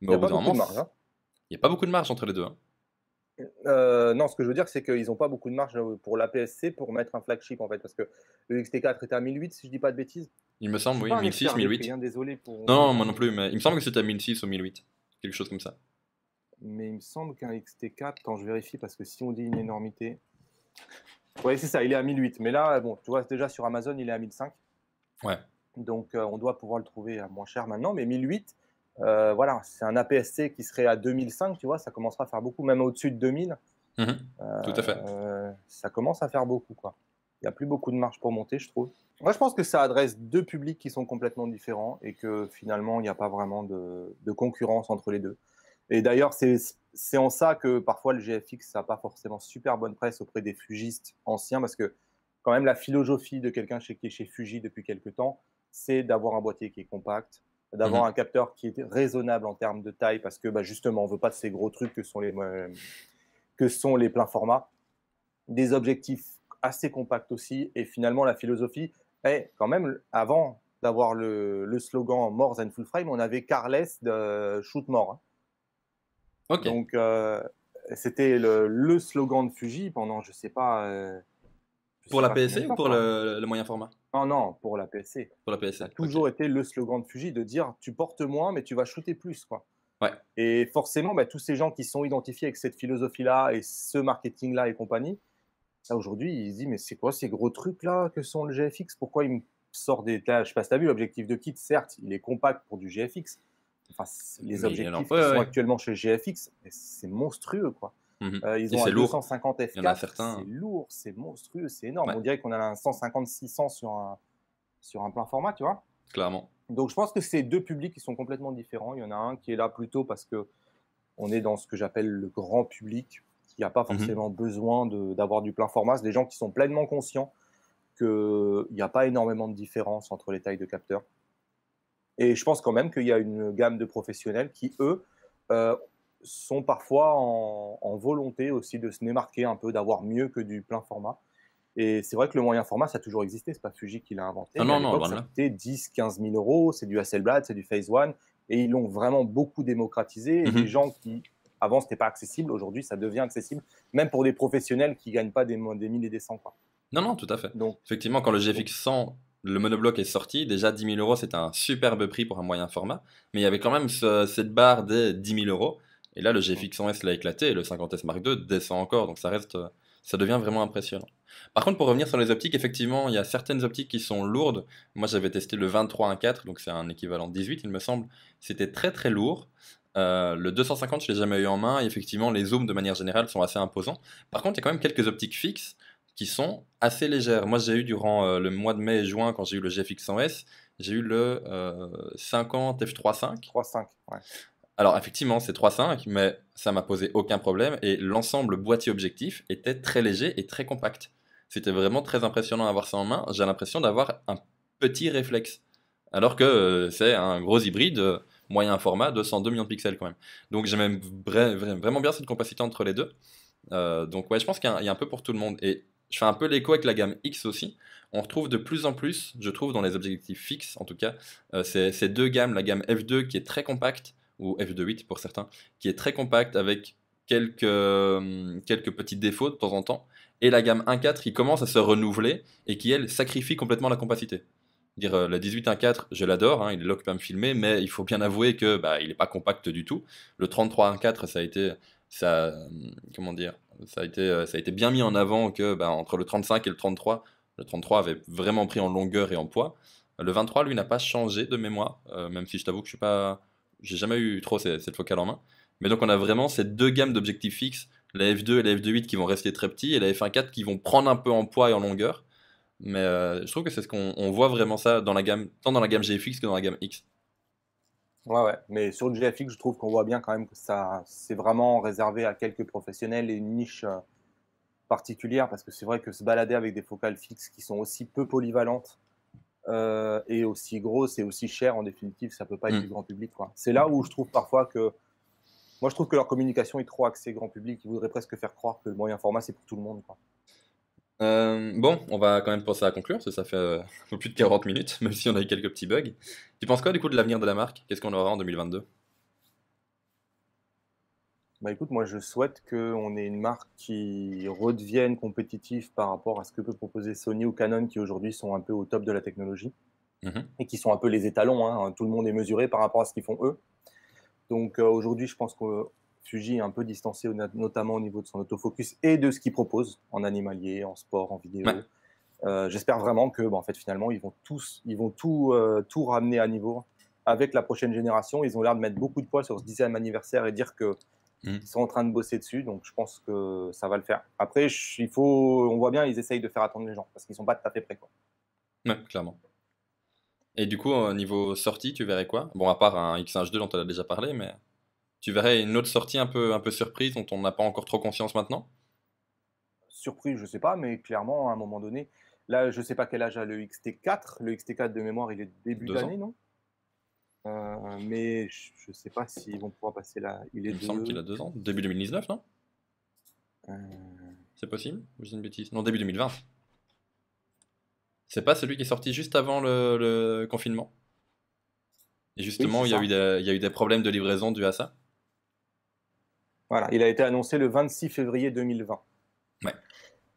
Mais il n'y a, n'y hein. a pas beaucoup de marge entre les deux. Hein. Euh, non, ce que je veux dire, c'est qu'ils n'ont pas beaucoup de marge euh, pour la PSC pour mettre un flagship en fait, parce que le XT4 était à 1008, si je ne dis pas de bêtises. Il me semble, oui, 1006, 1008. Hein, désolé Non, moi non plus, mais il me semble que c'était à 1006 ou 1008, quelque chose comme ça. Mais il me semble qu'un XT4, quand je vérifie, parce que si on dit une énormité, oui, c'est ça, il est à 1008. Mais là, bon, tu vois, déjà sur Amazon, il est à 1005. Ouais. Donc, euh, on doit pouvoir le trouver euh, moins cher maintenant. Mais 1008, euh, voilà, c'est un APS-C qui serait à 2005, tu vois, ça commencera à faire beaucoup, même au-dessus de 2000. Mm-hmm. tout à fait. ça commence à faire beaucoup, quoi. Il n'y a plus beaucoup de marge pour monter, je trouve. Moi, je pense que ça adresse deux publics qui sont complètement différents et que finalement, il n'y a pas vraiment de concurrence entre les deux. Et d'ailleurs, c'est c'est en ça que parfois le GFX n'a pas forcément super bonne presse auprès des fugistes anciens, parce que quand même la philosophie de quelqu'un chez, qui est chez Fuji depuis quelques temps, c'est d'avoir un boîtier qui est compact, d'avoir mhm. un capteur qui est raisonnable en termes de taille, parce que bah, justement, on ne veut pas de ces gros trucs que sont les, euh, que sont les pleins formats, des objectifs assez compacts aussi, et finalement la philosophie, est quand même, avant d'avoir le, slogan More and Full Frame, on avait Carless de Shoot More. Hein. Donc, euh, c'était le, slogan de Fuji pendant, je sais pas. Euh, pour la PSC ou pour le, moyen format Non, non, pour la PSC. Pour la PSC. Ça a toujours été le slogan de Fuji de dire tu portes moins, mais tu vas shooter plus. quoi. Ouais. Et forcément, bah, tous ces gens qui sont identifiés avec cette philosophie-là et ce marketing-là et compagnie, ça aujourd'hui, ils se disent mais c'est quoi ces gros trucs-là que sont le GFX Pourquoi ils me sortent des. Là, je passe, as vu, l'objectif de kit, certes, il est compact pour du GFX, enfin, les objectifs qui sont actuellement chez GFX, c'est monstrueux quoi. Mmh euh, ils ont un 150 F4, hein. c'est lourd, c'est monstrueux, c'est énorme. On dirait qu'on a un 150-600 sur un, sur un plein format, tu vois. Clairement. Donc je pense que c'est deux publics qui sont complètement différents. Il y en a un qui est là plutôt parce que on est dans ce que j'appelle le grand public, qui n'a pas mmh forcément besoin d'avoir du plein format. C'est des gens qui sont pleinement conscients qu'il n'y a pas énormément de différence entre les tailles de capteurs. Et je pense quand même qu'il y a une gamme de professionnels qui, eux, euh, sont parfois en, volonté aussi de se démarquer un peu, d'avoir mieux que du plein format. Et c'est vrai que le moyen format, ça a toujours existé. n'est pas Fuji qui l'a inventé. Ah non, non, non, voilà. Ça coûtait 10, 15 000 euros. C'est du Hasselblad, c'est du Phase One. Et ils l'ont vraiment beaucoup démocratisé. Et mhm. les gens qui, avant, c'était pas accessible, aujourd'hui, ça devient accessible, même pour des professionnels qui gagnent pas des, des 1000 et des 100. Quoi. Non, non, tout à fait. Donc, Effectivement, quand le GFX 100 le monobloc est sorti, déjà 10 000 euros, c'est un superbe prix pour un moyen format, mais il y avait quand même cette barre des 10 000 euros. Et là, le gfx 100 s l'a éclaté et le 50S Mark II descend encore, donc ça reste, ça devient vraiment impressionnant. Par contre, pour revenir sur les optiques, effectivement, il y a certaines optiques qui sont lourdes. Moi, j'avais testé le 23 1.4, donc c'est un équivalent 18, il me semble. C'était très très lourd. Euh, le 250, je l'ai jamais eu en main. Et effectivement, les zooms de manière générale sont assez imposants. Par contre, il y a quand même quelques optiques fixes qui sont assez légères. Moi, j'ai eu durant euh, le mois de mai et juin, quand j'ai eu le GFX100S, j'ai eu le 50 f3.5. 3.5, ouais. Alors, effectivement, c'est 3.5, mais ça m'a posé aucun problème et l'ensemble boîtier objectif était très léger et très compact. C'était vraiment très impressionnant à ça en main. J'ai l'impression d'avoir un petit réflexe. Alors que euh, c'est un gros hybride euh, moyen format, 202 millions de pixels quand même. Donc j'aime vraiment bien cette compacité entre les deux. donc ouais, je pense qu'il y, y, a un peu pour tout le monde. Et je fais un peu l'écho avec la gamme X aussi, on retrouve de plus en plus, je trouve, dans les objectifs fixes en tout cas, euh, ces, deux gammes, la gamme F2 qui est très compacte, ou F2.8 pour certains, qui est très compacte avec quelques, euh, quelques petits défauts de temps en temps, et la gamme 1.4 qui commence à se renouveler et qui, elle, sacrifie complètement la compacité. Dire euh, la 18 je l'adore, hein, il est là à me filmer, mais il faut bien avouer que bah, il n'est pas compact du tout. Le 33 ça a été, ça, comment dire, ça a été, euh, ça a été bien mis en avant que bah, entre le 35 et le 33, le 33 avait vraiment pris en longueur et en poids. Le 23, lui, n'a pas changé de mémoire, euh, même si je t'avoue que je suis pas, j'ai jamais eu trop cette, focale en main. Mais donc on a vraiment ces deux gammes d'objectifs fixes, la F2 et la F28 qui vont rester très petits et la F14 qui vont prendre un peu en poids et en longueur. Mais euh, je trouve que c'est ce qu'on voit vraiment ça dans la gamme, tant dans la gamme GFX que dans la gamme X. Ouais, ouais. Mais sur le GFX, je trouve qu'on voit bien quand même que ça, c'est vraiment réservé à quelques professionnels et une niche euh, particulière parce que c'est vrai que se balader avec des focales fixes qui sont aussi peu polyvalentes euh, et aussi grosses et aussi chères, en définitive, ça peut pas être mm. du grand public. C'est là où je trouve parfois que. Moi, je trouve que leur communication est trop axée grand public. Ils voudraient presque faire croire que le moyen format, c'est pour tout le monde. Quoi. Euh, bon, on va quand même penser à conclure, parce que ça fait euh, <laughs> plus de 40 minutes, même si on a eu quelques petits bugs. Tu penses quoi du coup de l'avenir de la marque Qu'est-ce qu'on aura en 2022 bah écoute, moi je souhaite qu'on ait une marque qui redevienne compétitive par rapport à ce que peut proposer Sony ou Canon qui aujourd'hui sont un peu au top de la technologie mhm. et qui sont un peu les étalons. Hein. Tout le monde est mesuré par rapport à ce qu'ils font eux. Donc euh, aujourd'hui, je pense qu'on Fuji est un peu distancé, notamment au niveau de son autofocus et de ce qu'il propose en animalier, en sport, en vidéo. Euh, j'espère vraiment que, bah, en fait, finalement, ils vont tous, ils vont tout, euh, tout ramener à niveau avec la prochaine génération. Ils ont l'air de mettre beaucoup de poids sur ce dixième anniversaire et dire que mm. ils sont en train de bosser dessus. Donc, je pense que ça va le faire. Après, il faut, on voit bien, ils essayent de faire attendre les gens parce qu'ils sont pas à près, quoi. Ouais, clairement. Et du coup, au niveau sortie, tu verrais quoi Bon, à part un X1H2 dont tu as déjà parlé, mais tu verrais une autre sortie un peu, surprise dont on n'a pas encore trop conscience maintenant Surprise, je ne sais pas, mais clairement, à un moment donné, là, je ne sais pas quel âge a le XT4. Le XT4 de mémoire, il est début d'année, non euh, mais je ne sais pas s'ils vont pouvoir passer là. Il, est me semble qu'il a deux ans, début 2019, non euh. C'est possible dis une bêtise Non, début 2020. C'est pas celui qui est sorti juste avant le, confinement Et justement, il, y a eu des, il y a eu des problèmes de livraison dû à ça voilà, il a été annoncé le 26 février 2020.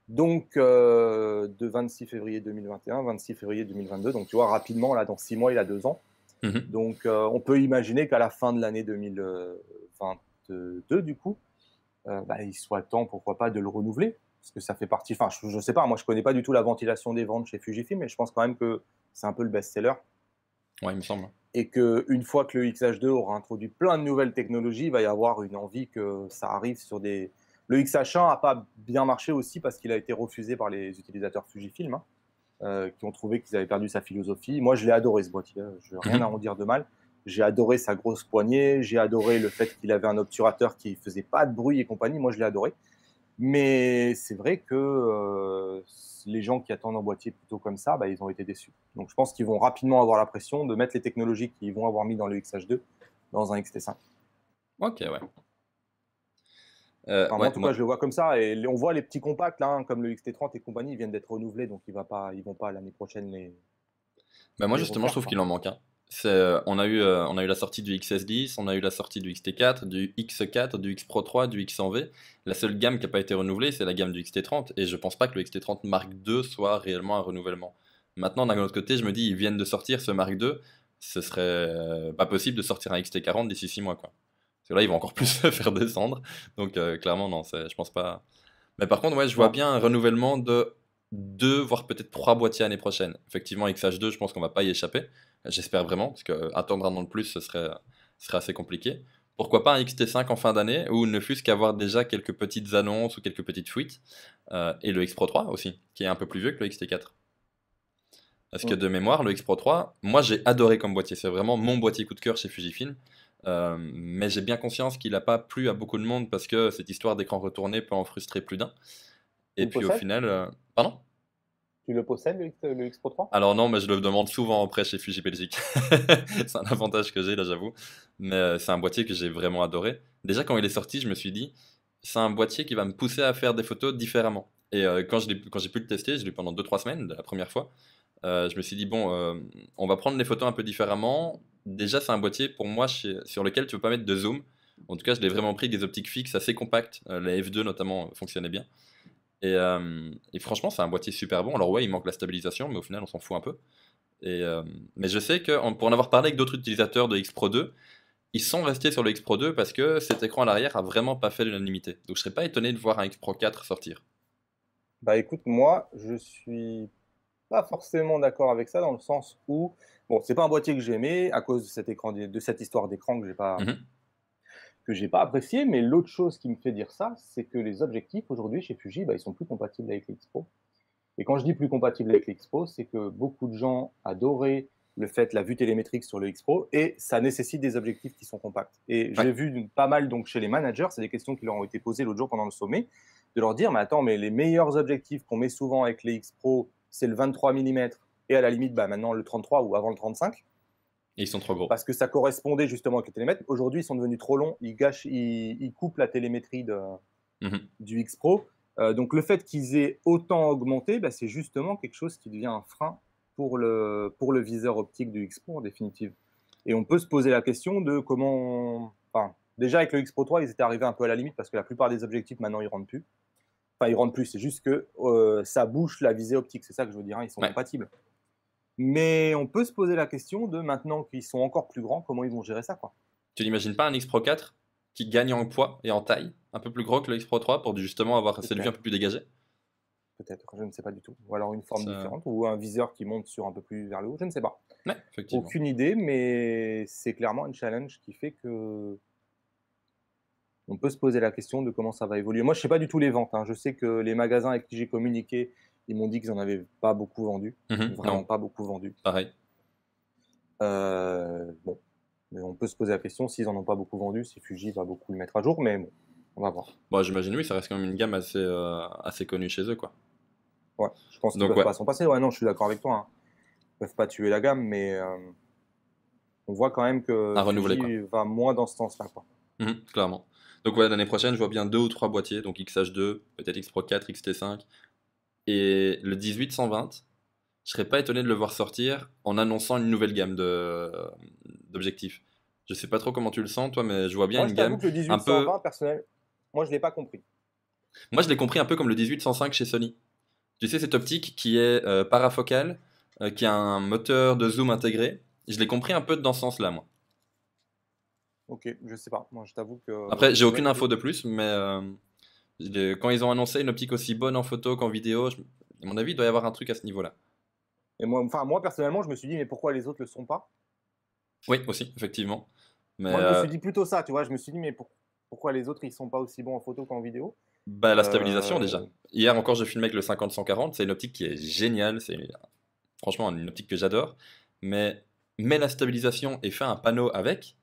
Donc, euh, de 26 février 2021, 26 février 2022, donc tu vois, rapidement, là, dans six mois, il a deux ans. Mm-hmm. Donc, euh, on peut imaginer qu'à la fin de l'année 2022, du coup, euh, bah, il soit temps, pourquoi pas, de le renouveler, parce que ça fait partie, enfin, je ne sais pas, moi, je ne connais pas du tout la ventilation des ventes chez Fujifilm, mais je pense quand même que c'est un peu le best-seller. Ouais, il me semble et qu'une fois que le XH2 aura introduit plein de nouvelles technologies, il va y avoir une envie que ça arrive sur des... Le XH1 n'a pas bien marché aussi parce qu'il a été refusé par les utilisateurs Fujifilm, hein, euh, qui ont trouvé qu'ils avaient perdu sa philosophie. Moi, je l'ai adoré ce boîtier, hein, je n'ai rien mhm. à en dire de mal. J'ai adoré sa grosse poignée, j'ai adoré le fait qu'il avait un obturateur qui ne faisait pas de bruit et compagnie. Moi, je l'ai adoré. Mais c'est vrai que euh, les gens qui attendent un boîtier plutôt comme ça, bah, ils ont été déçus. Donc je pense qu'ils vont rapidement avoir la pression de mettre les technologies qu'ils vont avoir mis dans le XH2 dans un XT5. Ok, ouais. Euh, en tout cas, je le vois comme ça. Et on voit les petits compacts, hein, comme le XT30 et compagnie, ils viennent d'être renouvelés, donc ils ne vont pas l'année prochaine les. Bah, moi, justement, je trouve qu'il en manque un. Euh, on a, eu, euh, on a eu la sortie du XS10, on a eu la sortie du XT4, du X4, du X Pro 3, du X100V. La seule gamme qui n'a pas été renouvelée, c'est la gamme du XT30. Et je ne pense pas que le XT30 Mark II soit réellement un renouvellement. Maintenant, d'un autre côté, je me dis, ils viennent de sortir ce Mark II. Ce serait euh, pas possible de sortir un XT40 d'ici 6 mois. Quoi. Parce que là, ils vont encore plus <laughs> se faire descendre. Donc, clairement, non, je pense pas. Mais par contre, ouais, je vois bien un renouvellement de deux, voire peut-être trois boîtiers l'année prochaine. Effectivement, XH2, je pense qu'on va pas y échapper. J'espère vraiment, parce qu'attendre euh, un an de plus, ce serait, serait assez compliqué. Pourquoi pas un XT5 en fin d'année, ou ne fût-ce qu'avoir déjà quelques petites annonces ou quelques petites fuites. Euh, et le X Pro 3 aussi, qui est un peu plus vieux que le XT4. Parce que de mémoire, le X Pro 3, moi j'ai adoré comme boîtier. C'est vraiment mon boîtier coup de cœur chez Fujifilm. Euh, mais j'ai bien conscience qu'il n'a pas plu à beaucoup de monde parce que cette histoire d'écran retourné peut en frustrer plus d'un. Et puis au final. Pardon tu le possèdes, le, X, Pro 3 Alors non, mais je le demande souvent après chez Fuji Belgique. <laughs> c'est un avantage que j'ai, là, j'avoue. Mais euh, c'est un boîtier que j'ai vraiment adoré. Déjà, quand il est sorti, je me suis dit, c'est un boîtier qui va me pousser à faire des photos différemment. Et euh, quand j'ai pu le tester, je l'ai pendant 2-3 semaines, la première fois, euh, je me suis dit, bon, on va prendre les photos un peu différemment. Déjà, c'est un boîtier, pour moi, sur lequel tu ne peux pas mettre de zoom. En tout cas, je l'ai vraiment pris des optiques fixes assez compactes. les F2, notamment, fonctionnaient bien. Euh, et, franchement, c'est un boîtier super bon. Alors ouais, il manque la stabilisation, mais au final, on s'en fout un peu. Et, euh, mais je sais que, pour en avoir parlé avec d'autres utilisateurs de X Pro 2, ils sont restés sur le X Pro 2 parce que cet écran à l'arrière a vraiment pas fait l'unanimité. Donc je serais pas étonné de voir un X Pro 4 sortir. Bah écoute, moi, je suis pas forcément d'accord avec ça dans le sens où, bon, c'est pas un boîtier que j'aimais à cause de cet écran, de cette histoire d'écran que j'ai pas, mhm que j'ai pas apprécié. Mais l'autre chose qui me fait dire ça, c'est que les objectifs aujourd'hui chez Fuji, bah, ils sont plus compatibles avec l'Expo. Et quand je dis plus compatibles avec l'Expo, c'est que beaucoup de gens adoraient le fait la vue télémétrique sur le X-Pro et ça nécessite des objectifs qui sont compacts. Et j'ai vu pas mal donc chez les managers, c'est des questions qui leur ont été posées l'autre jour pendant le sommet, de leur dire mais attends mais les meilleurs objectifs qu'on met souvent avec les X-Pro c'est le 23 mm et à la limite bah, maintenant le 33 ou avant le 35 ils sont trop gros. Parce que ça correspondait justement avec les télémètres. Aujourd'hui, ils sont devenus trop longs. Ils, gâchent, ils, coupent la télémétrie de, mhm. du X-Pro. Euh, donc le fait qu'ils aient autant augmenté, bah, c'est justement quelque chose qui devient un frein pour le, pour le viseur optique du X-Pro en définitive. Et on peut se poser la question de comment... Enfin, déjà avec le X-Pro 3, ils étaient arrivés un peu à la limite parce que la plupart des objectifs maintenant, ils ne rentrent plus. Enfin, ils rentrent plus, c'est juste que euh, ça bouche la visée optique, c'est ça que je veux dire, hein. ils sont compatibles. Mais on peut se poser la question de maintenant qu'ils sont encore plus grands, comment ils vont gérer ça quoi. Tu n'imagines pas un X Pro 4 qui gagne en poids et en taille, un peu plus gros que le X Pro 3 pour justement avoir cette vue un peu plus dégagée Peut-être, je ne sais pas du tout. Ou alors une forme différente, ou un viseur qui monte sur un peu plus vers le haut, je ne sais pas. Aucune idée, mais c'est clairement un challenge qui fait que on peut se poser la question de comment ça va évoluer. Moi, je ne sais pas du tout les ventes. Hein. Je sais que les magasins avec qui j'ai communiqué ils m'ont dit qu'ils n'en avaient pas beaucoup vendu. Mhm. vraiment pas beaucoup vendu. Pareil. Euh, bon, mais on peut se poser la question s'ils n'en ont pas beaucoup vendu, si Fuji va beaucoup le mettre à jour, mais bon, on va voir. Bon, j'imagine oui, ça reste quand même une gamme assez, euh, connue chez eux, quoi. Ouais, je pense qu'ils ne peuvent pas s'en passer. Ouais, non, je suis d'accord avec toi. Hein. Ils ne peuvent pas tuer la gamme, mais euh, on voit quand même que à va moins dans ce sens-là, quoi. Mhm, clairement. Donc ouais, l'année prochaine, je vois bien deux ou trois boîtiers, donc XH2, peut-être X Pro 4, XT5, et le 1820, je serais pas étonné de le voir sortir en annonçant une nouvelle gamme d'objectifs. Je sais pas trop comment tu le sens, toi, mais je vois bien moi, une gamme que le 1820, peu. Personnel, moi, je l'ai pas compris. Moi, je l'ai compris un peu comme le 1805 chez Sony. Tu sais, cette optique qui est euh, parafocale, euh, qui a un moteur de zoom intégré. Je l'ai compris un peu dans ce sens-là, moi. Ok, je sais pas. Moi, je t'avoue que. Après, j'ai aucune info de plus, mais euh, quand ils ont annoncé une optique aussi bonne en photo qu'en vidéo, à mon avis, il doit y avoir un truc à ce niveau-là. Et moi, enfin, moi personnellement, je me suis dit, mais pourquoi les autres le sont pas Oui, aussi, effectivement. Mais moi, je me euh, suis dit plutôt ça, tu vois. Je me suis dit, mais pourquoi les autres ils sont pas aussi bons en photo qu'en vidéo Bah la stabilisation euh, déjà. Hier encore, je filmais avec le 50-140. C'est une optique qui est géniale. C'est franchement une optique que j'adore. Mais mais la stabilisation et fait un panneau avec,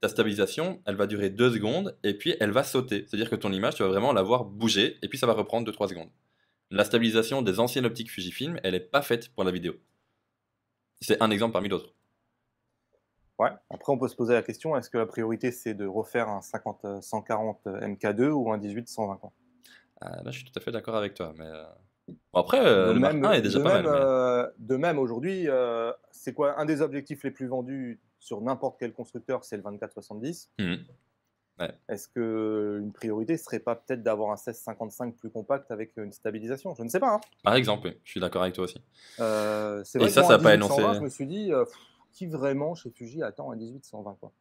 ta stabilisation, elle va durer 2 secondes et puis elle va sauter. C'est-à-dire que ton image, tu vas vraiment la voir bouger et puis ça va reprendre 2-3 secondes. La stabilisation des anciennes optiques Fujifilm, elle n'est pas faite pour la vidéo. C'est un exemple parmi d'autres. Ouais. Après, on peut se poser la question est-ce que la priorité c'est de refaire un 50 140 MK2 ou un 18 120 ah, Là, je suis tout à fait d'accord avec toi, mais euh, après, euh, le matin est déjà pas mal. Euh, de même, aujourd'hui, c'est quoi un des objectifs les plus vendus sur n'importe quel constructeur, c'est le 2470. Mmh. Est-ce qu'une priorité serait pas peut-être d'avoir un 1655 plus compact avec une stabilisation Je ne sais pas. Hein. Par exemple, je suis d'accord avec toi aussi. Euh, Et ça, ça n'a pas énoncé. Euh. Je me suis dit, euh, qui vraiment chez Fuji attend un 1820 quoi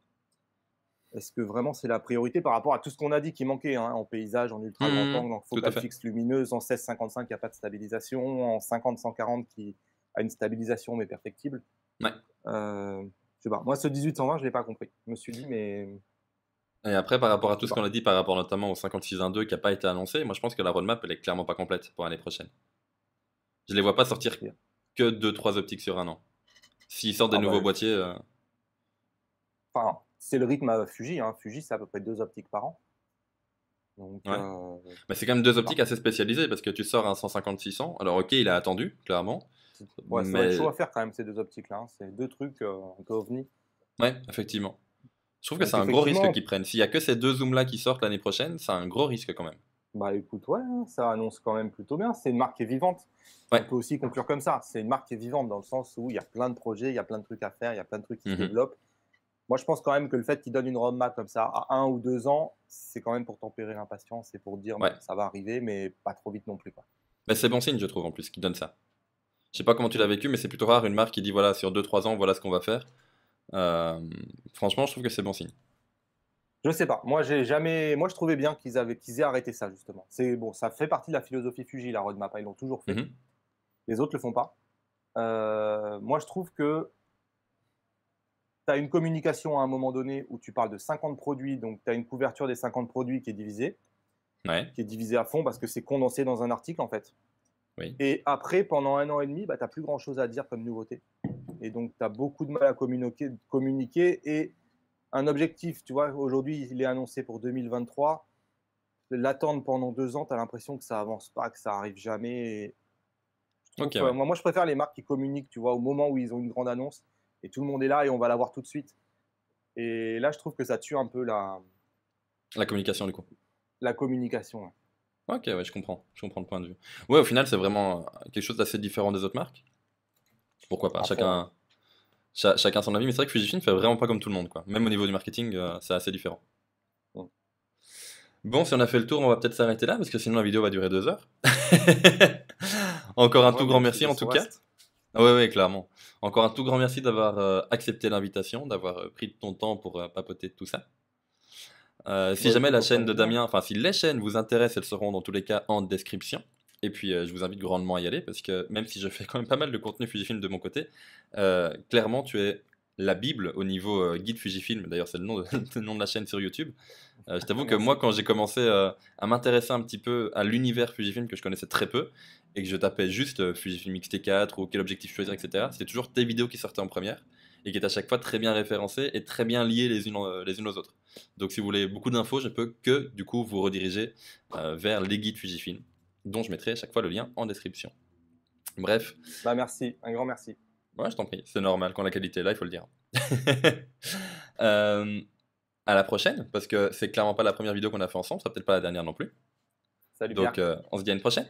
est-ce que vraiment c'est la priorité par rapport à tout ce qu'on a dit qui manquait hein, en paysage, en ultra grand mmh. angle, en focale fixe lumineuse, en 1655 qui n'a a pas de stabilisation, en 50-140 qui a une stabilisation mais perfectible. Ouais. Moi, ce 1820, je ne l'ai pas compris. Je me suis dit, mais. Et après, par rapport à tout ce bah. qu'on a dit, par rapport notamment au 56-1-2 qui n'a pas été annoncé, moi je pense que la roadmap, elle est clairement pas complète pour l'année prochaine. Je ne les vois pas sortir que 2-3 optiques sur un an. S'ils sortent des ah bah nouveaux boîtiers. Euh. Enfin, c'est le rythme à Fuji. Hein. Fuji, c'est à peu près deux optiques par an. Euh, mais c'est quand même deux optiques assez spécialisées parce que tu sors un 150-600. Alors, ok, il a attendu, clairement. Ouais, à faire quand même, ces deux optiques-là. Hein. ces deux trucs euh, un peu ovni. Ouais, effectivement. Je trouve que c'est un gros risque qu'ils prennent. S'il n'y a que ces deux zooms-là qui sortent l'année prochaine, c'est un gros risque quand même. Bah écoute, ouais, hein, ça annonce quand même plutôt bien. C'est une marque qui est vivante. On peut aussi conclure comme ça. C'est une marque qui est vivante dans le sens où il y a plein de projets, il y a plein de trucs à faire, il y a plein de trucs qui se mhm. développent. Moi, je pense quand même que le fait qu'ils donnent une roadmap comme ça à un ou deux ans, c'est quand même pour tempérer l'impatience et pour dire ça va arriver, mais pas trop vite non plus. Quoi. Bah, c'est bon signe, je trouve, en plus, qu'ils donnent ça. Je sais pas comment tu l'as vécu, mais c'est plutôt rare une marque qui dit voilà, sur 2-3 ans, voilà ce qu'on va faire. Euh, franchement, je trouve que c'est bon signe. Je ne sais pas. Moi, j'ai jamais. Moi, je trouvais bien qu'ils avaient qu'ils aient arrêté ça justement. C'est bon, ça fait partie de la philosophie Fuji, la roadmap. Hein, ils l'ont toujours fait. Mhm. Les autres le font pas. Euh, moi, je trouve que tu as une communication à un moment donné où tu parles de 50 produits, donc tu as une couverture des 50 produits qui est divisée, qui est divisée à fond parce que c'est condensé dans un article en fait. Et après, pendant un an et demi, bah, tu n'as plus grand-chose à dire comme nouveauté. Et donc, tu as beaucoup de mal à communiquer, communiquer. Et un objectif, tu vois, aujourd'hui, il est annoncé pour 2023. L'attendre pendant deux ans, tu as l'impression que ça avance pas, que ça arrive jamais. moi, je préfère les marques qui communiquent, tu vois, au moment où ils ont une grande annonce et tout le monde est là et on va la voir tout de suite. Et là, je trouve que ça tue un peu la... La communication, du coup. La communication, ouais. Ok, ouais, je comprends. Je comprends le point de vue. Ouais, au final, c'est vraiment quelque chose d'assez différent des autres marques. Pourquoi pas Chacun. chacun son avis, mais c'est vrai que Fujifilm fait vraiment pas comme tout le monde, quoi. Même au niveau du marketing, euh, c'est assez différent. Bon. si on a fait le tour, on va peut-être s'arrêter là, parce que sinon la vidéo va durer deux heures. <laughs> Encore un tout grand merci en tout cas. Oui, ouais, clairement. Encore un tout grand merci d'avoir euh, accepté l'invitation, d'avoir euh, pris ton temps pour papoter tout ça. Euh, si bah, jamais la chaîne de Damien, enfin si les chaînes vous intéressent, elles seront dans tous les cas en description. Et puis euh, je vous invite grandement à y aller parce que même si je fais quand même pas mal de contenu Fujifilm de mon côté, euh, clairement tu es la Bible au niveau guide Fujifilm. D'ailleurs c'est le, <laughs> le, nom de la chaîne sur YouTube. je t'avoue que moi quand j'ai commencé à m'intéresser un petit peu à l'univers Fujifilm que je connaissais très peu et que je tapais juste Fujifilm xt 4 ou quel objectif choisir, etc. C'était toujours tes vidéos qui sortaient en première et qui est à chaque fois très bien référencé et très bien lié les unes, euh, les unes aux autres. Donc si vous voulez beaucoup d'infos, je ne peux que du coup vous rediriger euh, vers les guides Fujifilm, dont je mettrai à chaque fois le lien en description. Bref. Bah merci, un grand merci. Ouais, je t'en prie, c'est normal quand la qualité est là, il faut le dire. <laughs> Euh, à la prochaine, parce que c'est clairement pas la première vidéo qu'on a fait ensemble, ça peut-être pas la dernière non plus. Salut. Donc on se dit à une prochaine.